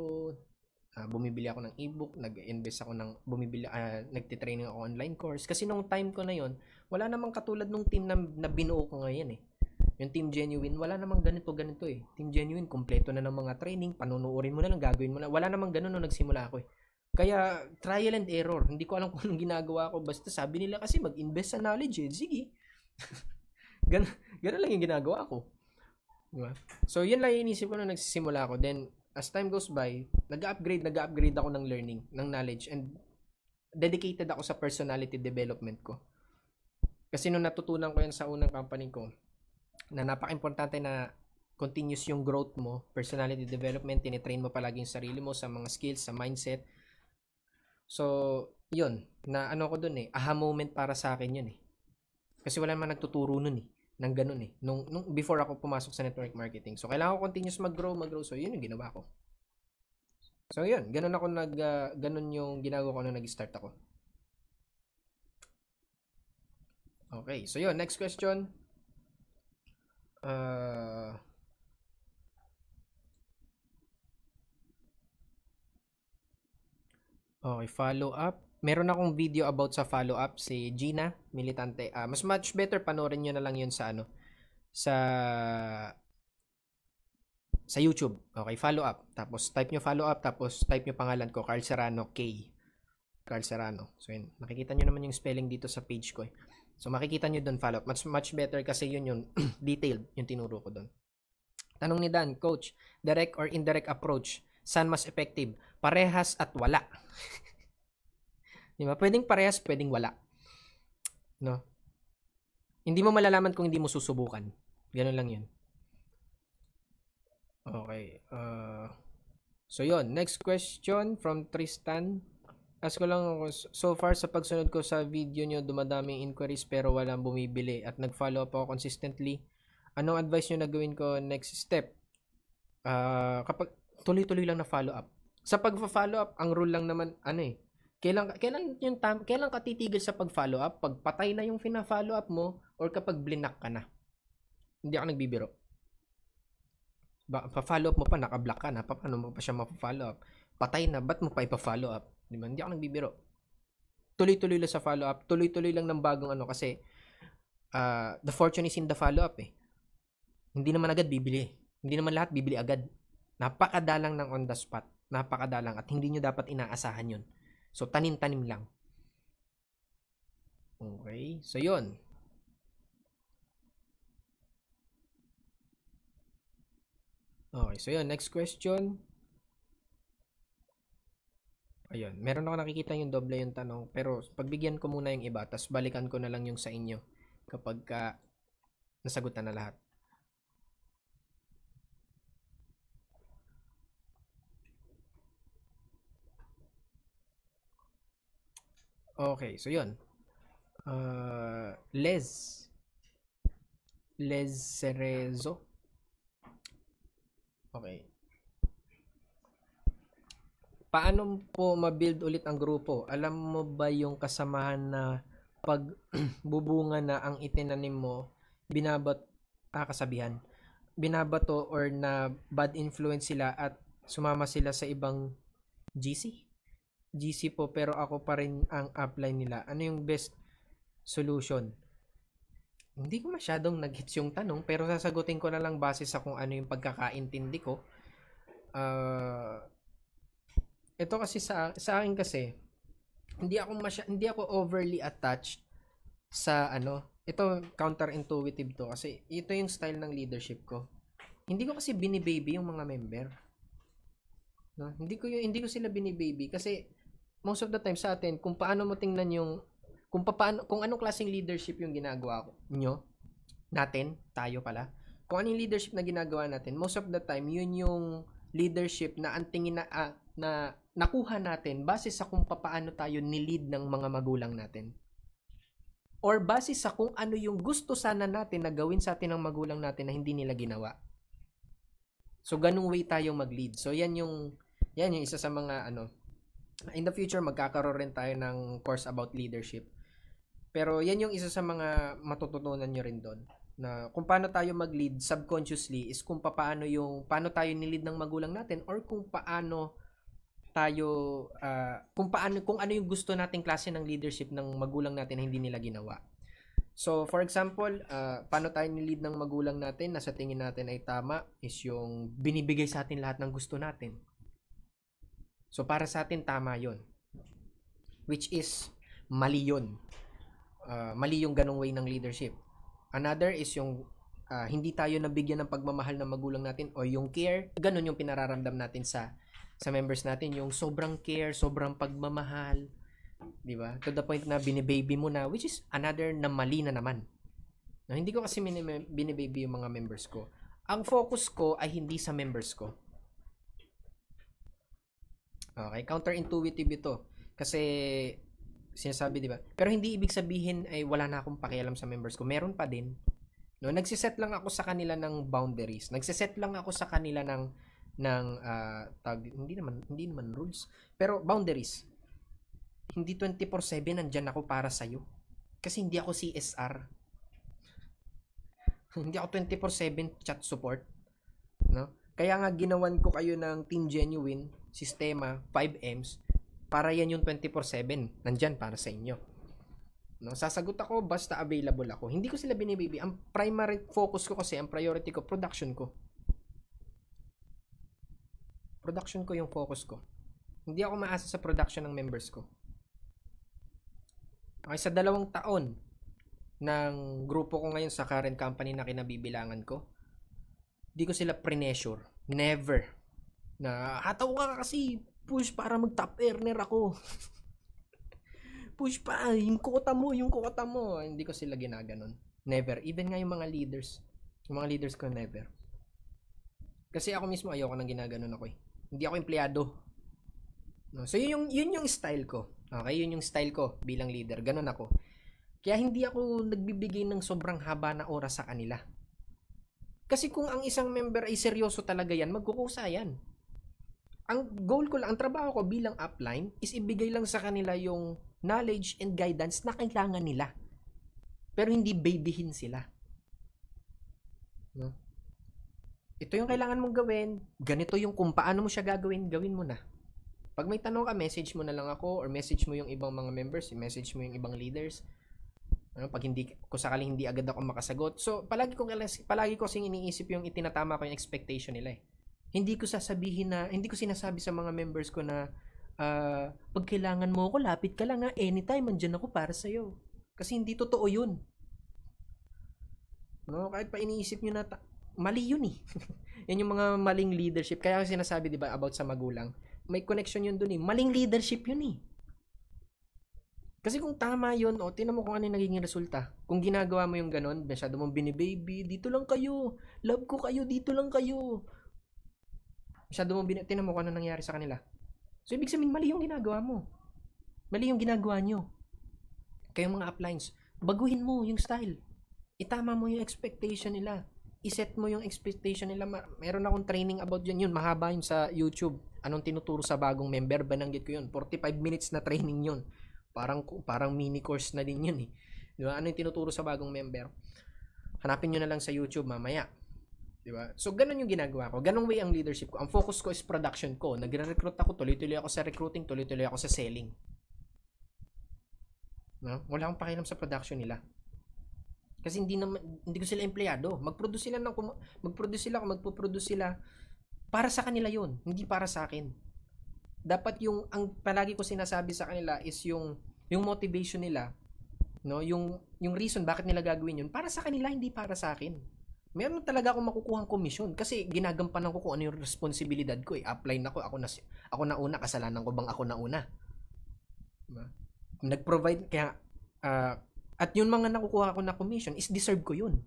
uh, bumibili ako ng ebook, nag-invest ako ng, bumibili, uh, ah, nagte-training ako online course. Kasi nung time ko na yon wala namang katulad nung team na, na binuo ko ngayon eh. Yung Team Genuine, wala namang ganito-ganito eh. Team Genuine, kompleto na ng mga training, panunuorin mo na lang, gagawin mo na. Wala namang ganun nung nagsimula ako eh. Kaya trial and error. Hindi ko alam kung anong ginagawa ko. Basta sabi nila kasi mag-invest sa knowledge eh. Sige. Gan ganun lang yung ginagawa ko. Diba? So, yun lang yung inisip ko nung nagsisimula ako. Then, as time goes by, nag-upgrade, nag-upgrade ako ng learning, ng knowledge, and dedicated ako sa personality development ko. Kasi nung natutunan ko yan sa unang company ko, na napaka-importante na continuous yung growth mo, personality development, tinitrain mo palagi yung sarili mo sa mga skills, sa mindset, So, yun. Na ano ko dun eh. Aha moment para sa akin yun eh. Kasi wala naman nagtuturo nun eh. Nang ganun eh. Nung, nung before ako pumasok sa network marketing. So, kailangan ko continuous mag-grow, mag-grow. So, yun yung ginawa ko. So, yun. Ganun ako nag, uh, ganun yung ginagawa ko nung nag-start ako. Okay. So, yun. Next question. Uh, Okay, follow up. Meron akong video about sa follow up si Gina Militante. Uh, mas much better panoorin niyo na lang 'yun sa ano sa sa YouTube. Okay, follow up. Tapos type niyo follow up, tapos type niyo pangalan ko, Carl Serrano K. Carl Serrano. So yun, makikita niyo naman yung spelling dito sa page ko. Eh. So makikita niyo doon follow up. Much, much better kasi yun yung detailed, yung tinuro ko doon. Tanong ni Dan, Coach, direct or indirect approach, saan mas effective? parehas at wala. Di ba? Pwedeng parehas, pwedeng wala. No? Hindi mo malalaman kung hindi mo susubukan. Ganun lang yun. Okay. Uh, so, yon Next question from Tristan. Ask ko lang ako, so far sa pagsunod ko sa video nyo, dumadaming inquiries pero walang bumibili at nag-follow up ako consistently. Anong advice nyo na gawin ko next step? Uh, kapag tuloy-tuloy lang na follow up sa pag-follow up, ang rule lang naman, ano eh, kailan, kailan, yung tam, kailan ka titigil sa pag-follow up? Pag patay na yung fina-follow up mo or kapag blinak ka na. Hindi ako nagbibiro. Ba, pa-follow up mo pa, naka-block ka na, paano mo pa siya ma-follow up? Patay na, ba't mo pa ipa-follow up? Di ba? Hindi ako nagbibiro. Tuloy-tuloy lang sa follow up, tuloy-tuloy lang ng bagong ano kasi uh, the fortune is in the follow up eh. Hindi naman agad bibili. Hindi naman lahat bibili agad. Napakadalang ng on the spot. Napakadalang at hindi nyo dapat inaasahan yun. So, tanim-tanim lang. Okay. So, yun. Okay. So, yun. Next question. Ayun. Meron ako nakikita yung doble yung tanong. Pero, pagbigyan ko muna yung iba. Tapos, balikan ko na lang yung sa inyo. Kapag ka, nasagutan na lahat. Okay, so yun. Uh, Les. Les Cerezo. Okay. Paano po mabuild ulit ang grupo? Alam mo ba yung kasamahan na pag bubunga na ang itinanim mo, binabat ah, kasabihan, binabato or na bad influence sila at sumama sila sa ibang GC? GC po pero ako pa rin ang upline nila. Ano yung best solution? Hindi ko masyadong nag-hits yung tanong pero sasagutin ko na lang base sa kung ano yung pagkakaintindi ko. Uh, ito kasi sa, sa akin kasi hindi ako masya, hindi ako overly attached sa ano. Ito counterintuitive to kasi ito yung style ng leadership ko. Hindi ko kasi binibaby yung mga member. No? Hindi ko yung, hindi ko sila binibaby kasi most of the time sa atin, kung paano mo tingnan yung, kung paano, kung anong klaseng leadership yung ginagawa nyo, natin, tayo pala, kung anong leadership na ginagawa natin, most of the time, yun yung leadership na ang tingin na, ah, na nakuha natin base sa kung paano tayo nilid ng mga magulang natin. Or base sa kung ano yung gusto sana natin na gawin sa atin ng magulang natin na hindi nila ginawa. So ganung way tayo mag-lead. So yan yung yan yung isa sa mga ano in the future magkakaroon rin tayo ng course about leadership. Pero yan yung isa sa mga matututunan nyo rin doon na kung paano tayo mag-lead subconsciously is kung paano yung paano tayo nilid ng magulang natin or kung paano tayo uh, kung paano kung ano yung gusto nating klase ng leadership ng magulang natin na hindi nila ginawa. So for example, uh, paano tayo nilid ng magulang natin na sa tingin natin ay tama is yung binibigay sa atin lahat ng gusto natin So para sa atin tama 'yon. Which is mali 'yon. Uh, ah, mali yung ganong way ng leadership. Another is yung uh, hindi tayo nabigyan ng pagmamahal ng magulang natin o yung care. Ganon yung pinararamdam natin sa sa members natin, yung sobrang care, sobrang pagmamahal, 'di ba? To the point na binibaby mo na which is another na mali na naman. No, hindi ko kasi binibaby yung mga members ko. Ang focus ko ay hindi sa members ko. Okay, counterintuitive ito. Kasi sinasabi, 'di ba? Pero hindi ibig sabihin ay wala na akong pakialam sa members ko. Meron pa din. No, nagsiset lang ako sa kanila ng boundaries. Nagsiset lang ako sa kanila ng ng uh, ah, tag, hindi naman hindi naman rules, pero boundaries. Hindi 24/7 nandiyan ako para sa iyo. Kasi hindi ako CSR. hindi ako 24/7 chat support, no? Kaya nga ginawan ko kayo ng Team Genuine sistema, 5Ms, para yan yung 24-7. Nandyan para sa inyo. No, sasagot ako basta available ako. Hindi ko sila binibibi. Ang primary focus ko kasi, ang priority ko, production ko. Production ko yung focus ko. Hindi ako maasa sa production ng members ko. Okay, sa dalawang taon ng grupo ko ngayon sa current company na kinabibilangan ko, hindi ko sila pre-measure. Never na hataw ka kasi push para mag top earner ako. push pa, yung kota mo, yung kota mo. Hindi ko sila ginaganon. Never. Even nga yung mga leaders. Yung mga leaders ko, never. Kasi ako mismo ayoko nang ginaganon ako eh. Hindi ako empleyado. No, so yun yung yun yung style ko. Okay, yun yung style ko bilang leader. Ganun ako. Kaya hindi ako nagbibigay ng sobrang haba na oras sa kanila. Kasi kung ang isang member ay seryoso talaga yan, magkukusa yan. Ang goal ko lang, ang trabaho ko bilang upline is ibigay lang sa kanila yung knowledge and guidance na kailangan nila. Pero hindi babyhin sila. No? Ito yung kailangan mong gawin. Ganito yung kung paano mo siya gagawin, gawin mo na. Pag may tanong ka, message mo na lang ako or message mo yung ibang mga members, message mo yung ibang leaders ano pag hindi ko sakaling hindi agad ako makasagot so palagi ko palagi ko sing iniisip yung itinatama ko yung expectation nila eh hindi ko sasabihin na, hindi ko sinasabi sa mga members ko na uh, pag kailangan mo ako, lapit ka lang ha. Anytime, andyan ako para sa'yo. Kasi hindi totoo yun. No, kahit pa iniisip nyo na, ta- mali yun eh. yan yung mga maling leadership. Kaya ako sinasabi, di ba, about sa magulang. May connection yun dun eh. Maling leadership yun eh. Kasi kung tama yun, o, oh, tinan mo kung ano yung nagiging resulta. Kung ginagawa mo yung ganon, masyado mong binibaby, dito lang kayo, love ko kayo, dito lang kayo. Masyado mo bin- tinan mo kung ano nangyari sa kanila. So, ibig sabihin, mali yung ginagawa mo. Mali yung ginagawa nyo. Kayong mga uplines, baguhin mo yung style. Itama mo yung expectation nila. Iset mo yung expectation nila. Ma- meron akong training about yun. Yun, mahaba yun sa YouTube. Anong tinuturo sa bagong member? Bananggit ko yun. 45 minutes na training yun. Parang, parang mini course na din yun eh. Di ba? Ano yung tinuturo sa bagong member? Hanapin nyo na lang sa YouTube mamaya. Di ba? So, ganun yung ginagawa ko. Ganung way ang leadership ko. Ang focus ko is production ko. Nagre-recruit ako, tuloy-tuloy ako sa recruiting, tuloy-tuloy ako sa selling. No? Wala akong pakialam sa production nila. Kasi hindi naman hindi ko sila empleyado. Mag-produce sila ng mag-produce sila, magpo-produce sila para sa kanila 'yon, hindi para sa akin. Dapat yung ang palagi ko sinasabi sa kanila is yung yung motivation nila, no, yung yung reason bakit nila gagawin 'yun para sa kanila hindi para sa akin meron talaga akong makukuhang komisyon kasi ginagampanan ko kung ano yung responsibilidad ko eh. Apply na ako, ako na, ako na una, kasalanan ko bang ako na una? Diba? Nag-provide, kaya, uh, at yung mga nakukuha ko na commission is deserve ko yun.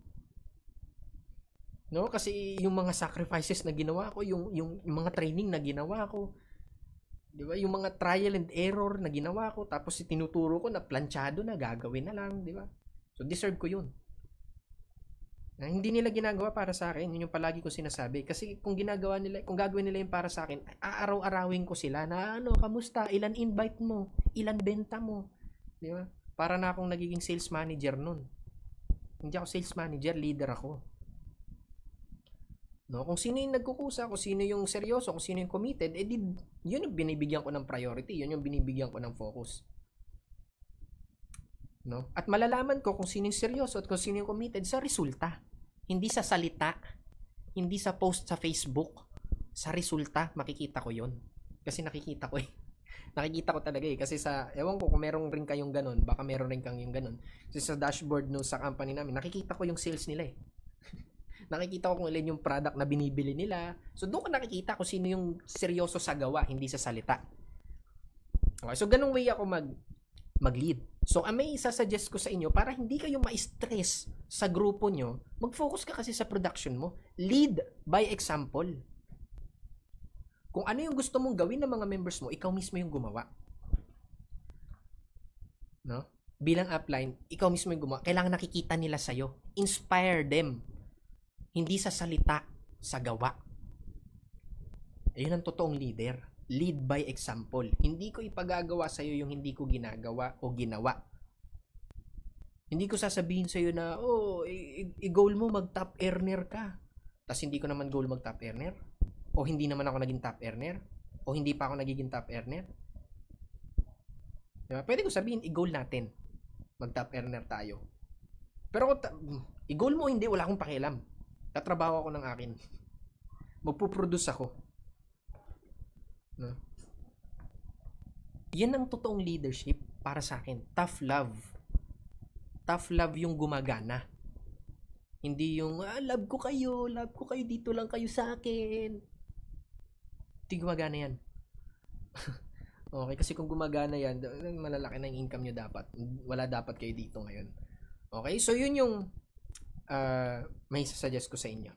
No? Kasi yung mga sacrifices na ginawa ko, yung, yung, yung mga training na ginawa ko, di ba? Yung mga trial and error na ginawa ko, tapos tinuturo ko na planchado na, gagawin na lang, di ba? So, deserve ko yun na hindi nila ginagawa para sa akin. Yun yung palagi ko sinasabi. Kasi kung ginagawa nila, kung gagawin nila yung para sa akin, aaraw-arawin ko sila na ano, kamusta? Ilan invite mo? Ilan benta mo? Di ba? Para na akong nagiging sales manager nun. Hindi ako sales manager, leader ako. No, kung sino yung nagkukusa, kung sino yung seryoso, kung sino yung committed, edi eh yun yung binibigyan ko ng priority, yun yung binibigyan ko ng focus. No? At malalaman ko kung sino yung seryoso at kung sino yung committed sa resulta. Hindi sa salita, hindi sa post sa Facebook. Sa resulta, makikita ko yon Kasi nakikita ko eh. Nakikita ko talaga eh. Kasi sa, ewan ko kung meron rin kayong ganun, baka meron rin kang yung ganun. Kasi sa dashboard no, sa company namin, nakikita ko yung sales nila eh. nakikita ko kung ilan yung product na binibili nila. So doon ko nakikita kung sino yung seryoso sa gawa, hindi sa salita. Okay, so ganung way ako mag mag-lead. So, ang may sasuggest ko sa inyo, para hindi kayo ma-stress sa grupo nyo, mag-focus ka kasi sa production mo. Lead by example. Kung ano yung gusto mong gawin ng mga members mo, ikaw mismo yung gumawa. No? Bilang upline, ikaw mismo yung gumawa. Kailangan nakikita nila sa'yo. Inspire them. Hindi sa salita, sa gawa. Ayun ang totoong leader lead by example. Hindi ko ipagagawa sa iyo yung hindi ko ginagawa o ginawa. Hindi ko sasabihin sa iyo na, oh, i-goal mo mag-top earner ka. Tapos hindi ko naman goal mag-top earner. O hindi naman ako naging top earner. O hindi pa ako nagiging top earner. Diba? Pwede ko sabihin, i-goal natin. Mag-top earner tayo. Pero kung ta- i-goal mo hindi, wala akong pakialam. Tatrabaho ako ng akin. Magpuproduce ako No? Yan ang totoong leadership para sa akin. Tough love. Tough love yung gumagana. Hindi yung, ah, love ko kayo, love ko kayo, dito lang kayo sa akin. Hindi gumagana yan. okay, kasi kung gumagana yan, malalaki na yung income nyo dapat. Wala dapat kayo dito ngayon. Okay, so yun yung uh, may suggest ko sa inyo.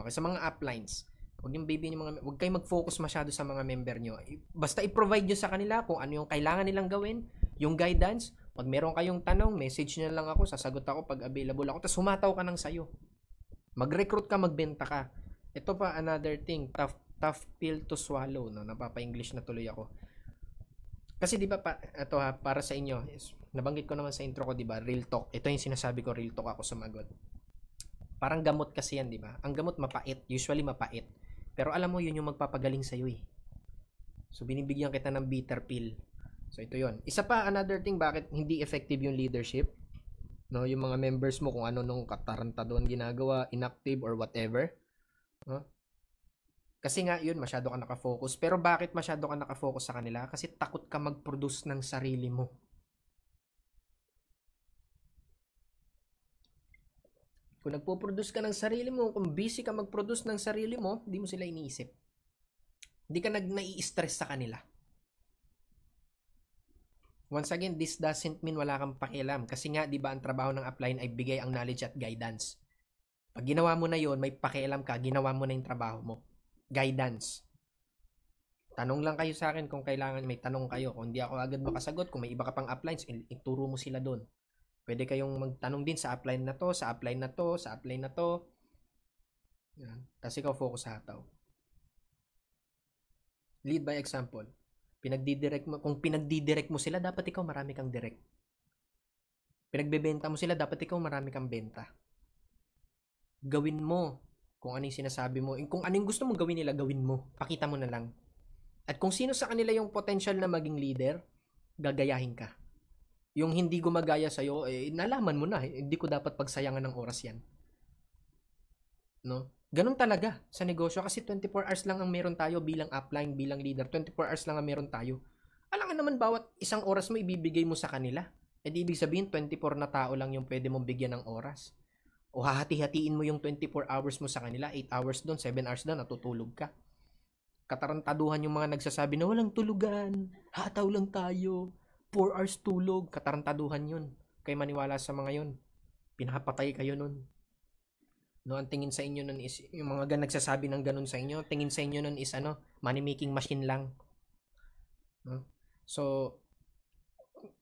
Okay, sa mga uplines. Huwag yung baby niyo mga, wag kayong mag-focus masyado sa mga member niyo. Basta i-provide niyo sa kanila kung ano yung kailangan nilang gawin, yung guidance. Pag meron kayong tanong, message niyo lang ako, sasagot ako pag available ako. Tapos humataw ka ng sayo. Mag-recruit ka, magbenta ka. Ito pa another thing, tough, tough pill to swallow. No? Napapa-English na tuloy ako. Kasi di ba pa, ito ha, para sa inyo, is, nabanggit ko naman sa intro ko, di ba, real talk. Ito yung sinasabi ko, real talk ako sa sumagot. Parang gamot kasi yan, di ba? Ang gamot mapait, usually mapait. Pero alam mo, yun yung magpapagaling sa'yo eh. So, binibigyan kita ng bitter pill. So, ito yon Isa pa, another thing, bakit hindi effective yung leadership? No, yung mga members mo, kung ano nung kataranta doon ginagawa, inactive or whatever. No? Kasi nga, yun, masyado ka nakafocus. Pero bakit masyado ka nakafocus sa kanila? Kasi takot ka mag-produce ng sarili mo. Kung nagpo-produce ka ng sarili mo, kung busy ka mag-produce ng sarili mo, hindi mo sila iniisip. Hindi ka nag nai-stress sa kanila. Once again, this doesn't mean wala kang pakialam. Kasi nga, di ba, ang trabaho ng upline ay bigay ang knowledge at guidance. Pag ginawa mo na yon may pakialam ka, ginawa mo na yung trabaho mo. Guidance. Tanong lang kayo sa akin kung kailangan may tanong kayo. Kung hindi ako agad makasagot, kung may iba ka pang uplines, ituro mo sila doon. Pwede kayong magtanong din sa upline na to, sa upline na to, sa upline na to. Yan. Kasi ka focus sa hataw. Lead by example. Pinagdidirect mo, kung pinagdidirect mo sila, dapat ikaw marami kang direct. Pinagbebenta mo sila, dapat ikaw marami kang benta. Gawin mo kung anong sinasabi mo. Kung anong gusto mong gawin nila, gawin mo. Pakita mo na lang. At kung sino sa kanila yung potential na maging leader, gagayahin ka yung hindi gumagaya sa iyo eh nalaman mo na eh. hindi ko dapat pagsayangan ng oras yan no ganun talaga sa negosyo kasi 24 hours lang ang meron tayo bilang upline bilang leader 24 hours lang ang meron tayo alangan naman bawat isang oras mo ibibigay mo sa kanila eh di ibig sabihin 24 na tao lang yung pwede mong bigyan ng oras o hahati-hatiin mo yung 24 hours mo sa kanila 8 hours doon 7 hours doon natutulog ka katarantaduhan yung mga nagsasabi na walang tulugan hataw lang tayo 4 hours tulog, katarantaduhan yun. Kay maniwala sa mga yun. Pinapatay kayo nun. No, ang tingin sa inyo nun is, yung mga gan nagsasabi ng ganun sa inyo, tingin sa inyo nun is ano, money making machine lang. No? So,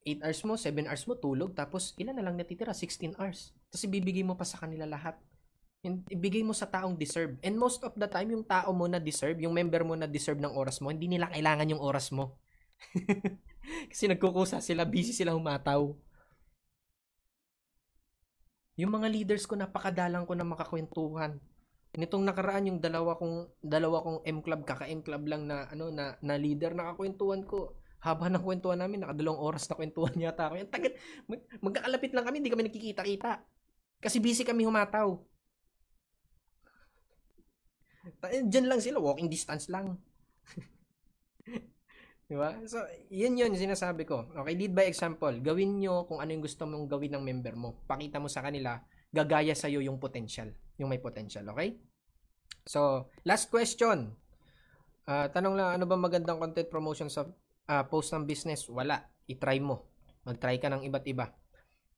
8 hours mo, 7 hours mo tulog, tapos ilan na lang natitira? 16 hours. Tapos ibibigay mo pa sa kanila lahat. ibigay mo sa taong deserve. And most of the time, yung tao mo na deserve, yung member mo na deserve ng oras mo, hindi nila kailangan yung oras mo. Kasi nagkukusa sila, busy sila humataw. Yung mga leaders ko, napakadalang ko na makakwentuhan. Nitong nakaraan yung dalawa kong dalawa kong M Club kaka-M Club lang na ano na, na leader nakakwentuhan ko. Haba ng kwentuhan namin, nakadalawang oras na kwentuhan yata ako. Ang tagal, mag, magkakalapit lang kami, hindi kami nakikita-kita. Kasi busy kami humataw. Diyan lang sila, walking distance lang. Di ba? So, yun yun sinasabi ko. Okay, lead by example. Gawin nyo kung ano yung gusto mong gawin ng member mo. Pakita mo sa kanila, gagaya sa'yo yung potential. Yung may potential, okay? So, last question. Uh, tanong lang, ano ba magandang content promotion sa uh, post ng business? Wala. I-try mo. Mag-try ka ng iba't iba.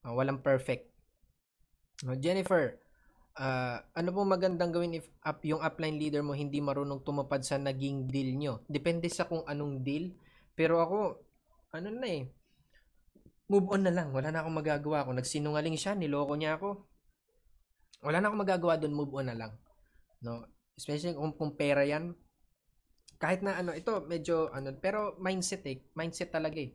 Uh, walang perfect. No, Jennifer, uh, ano pong magandang gawin if up, yung upline leader mo hindi marunong tumupad sa naging deal nyo? Depende sa kung anong deal pero ako, ano na eh, move on na lang. Wala na akong magagawa. Kung nagsinungaling siya, niloko niya ako. Wala na akong magagawa doon, move on na lang. No? Especially kung, kung pera yan. Kahit na ano, ito medyo ano, pero mindset eh. Mindset talaga eh.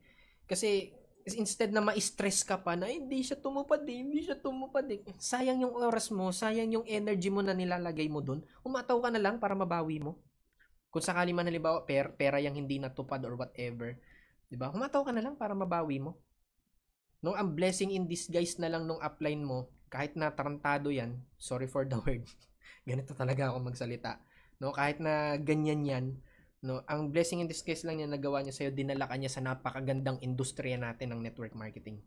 Kasi instead na ma-stress ka pa na hindi eh, siya tumupad eh, hindi siya tumupad eh. Sayang yung oras mo, sayang yung energy mo na nilalagay mo doon. Umataw ka na lang para mabawi mo. Kung sakali man halimbawa per, pera yang hindi natupad or whatever, 'di ba? Kumataw ka na lang para mabawi mo. Nung ang blessing in disguise na lang nung upline mo, kahit na tarantado 'yan, sorry for the word. ganito talaga ako magsalita. No, kahit na ganyan 'yan, no, ang blessing in disguise lang niya nagawa niya sa iyo, dinala ka niya sa napakagandang industriya natin ng network marketing.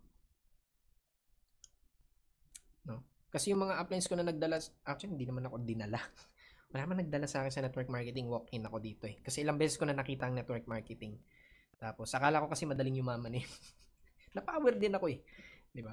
No? Kasi yung mga upplines ko na nagdala, actually hindi naman ako dinala. wala man nagdala sa akin sa network marketing, walk-in ako dito eh. Kasi ilang beses ko na nakita ang network marketing. Tapos, akala ko kasi madaling yumaman eh. Napower din ako eh. Di ba?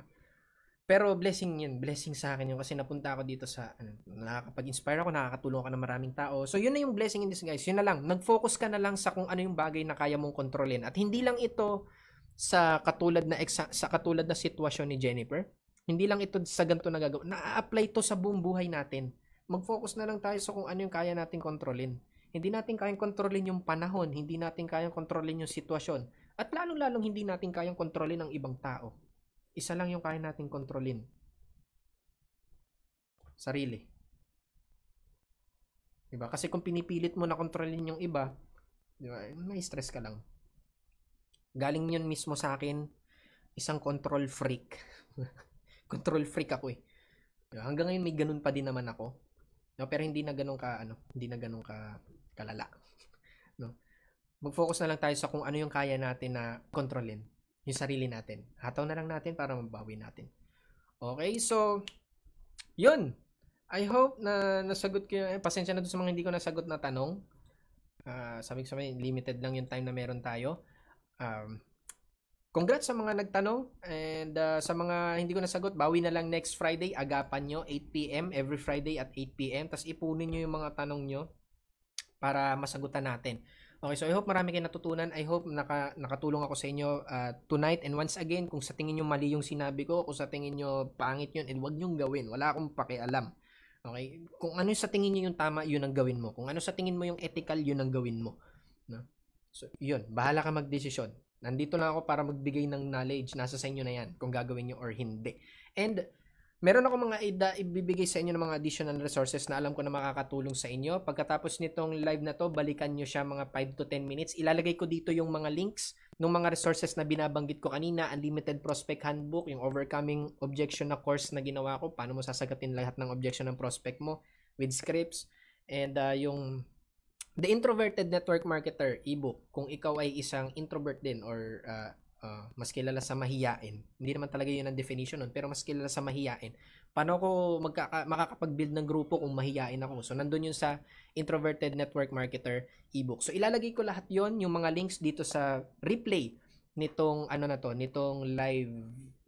Pero blessing yun. Blessing sa akin yun. Kasi napunta ako dito sa, ano, nakakapag-inspire ako, nakakatulong ako ng maraming tao. So, yun na yung blessing in this guys. Yun na lang. Nag-focus ka na lang sa kung ano yung bagay na kaya mong kontrolin. At hindi lang ito sa katulad na exa- sa katulad na sitwasyon ni Jennifer. Hindi lang ito sa ganito nagagawa. Na-apply to sa buong buhay natin mag-focus na lang tayo sa kung ano yung kaya nating kontrolin. Hindi natin kayang kontrolin yung panahon, hindi natin kayang kontrolin yung sitwasyon, at lalong-lalong hindi natin kayang kontrolin ang ibang tao. Isa lang yung kaya nating kontrolin. Sarili. Diba? Kasi kung pinipilit mo na kontrolin yung iba, diba, may stress ka lang. Galing yun mismo sa akin, isang control freak. control freak ako eh. Diba? Hanggang ngayon may ganun pa din naman ako No, pero hindi na ganun ka ano, hindi na ganun ka kalala. no. Mag-focus na lang tayo sa kung ano yung kaya natin na kontrolin yung sarili natin. Hataw na lang natin para mabawi natin. Okay, so yun. I hope na nasagot ko yung eh, pasensya na doon sa mga hindi ko nasagot na tanong. Uh, sabi ko sa may limited lang yung time na meron tayo. Um, Congrats sa mga nagtanong and uh, sa mga hindi ko nasagot, bawi na lang next Friday, agapan nyo, 8pm, every Friday at 8pm. Tapos ipunin nyo yung mga tanong nyo para masagutan natin. Okay, so I hope marami kayo natutunan. I hope naka, nakatulong ako sa inyo uh, tonight. And once again, kung sa tingin nyo mali yung sinabi ko, kung sa tingin nyo pangit yun, and wag nyo gawin. Wala akong pakialam. Okay? Kung ano sa tingin nyo yung tama, yun ang gawin mo. Kung ano sa tingin mo yung ethical, yun ang gawin mo. No? So, yun. Bahala ka magdesisyon. Nandito lang ako para magbigay ng knowledge. Nasa sa inyo na yan kung gagawin nyo or hindi. And meron ako mga ida, ibibigay sa inyo ng mga additional resources na alam ko na makakatulong sa inyo. Pagkatapos nitong live na to, balikan nyo siya mga 5 to 10 minutes. Ilalagay ko dito yung mga links ng mga resources na binabanggit ko kanina, Unlimited Prospect Handbook, yung Overcoming Objection na course na ginawa ko, paano mo sasagapin lahat ng objection ng prospect mo with scripts, and uh, yung The Introverted Network Marketer ebook kung ikaw ay isang introvert din or uh, uh, mas kilala sa mahiyain. Hindi naman talaga 'yun ang definition nun, pero mas kilala sa mahiyain. Paano ko magkaka- makakapag-build ng grupo kung mahiyain ako? So nandoon 'yun sa Introverted Network Marketer ebook. So ilalagay ko lahat 'yon, yung mga links dito sa replay nitong ano na to, nitong live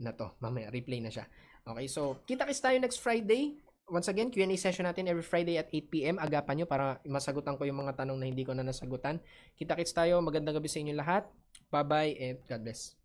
na to. Mamaya replay na siya. Okay, so kita-kits tayo next Friday once again, Q&A session natin every Friday at 8pm. Agapan nyo para masagutan ko yung mga tanong na hindi ko na nasagutan. Kita-kits tayo. Magandang gabi sa inyo lahat. Bye-bye and God bless.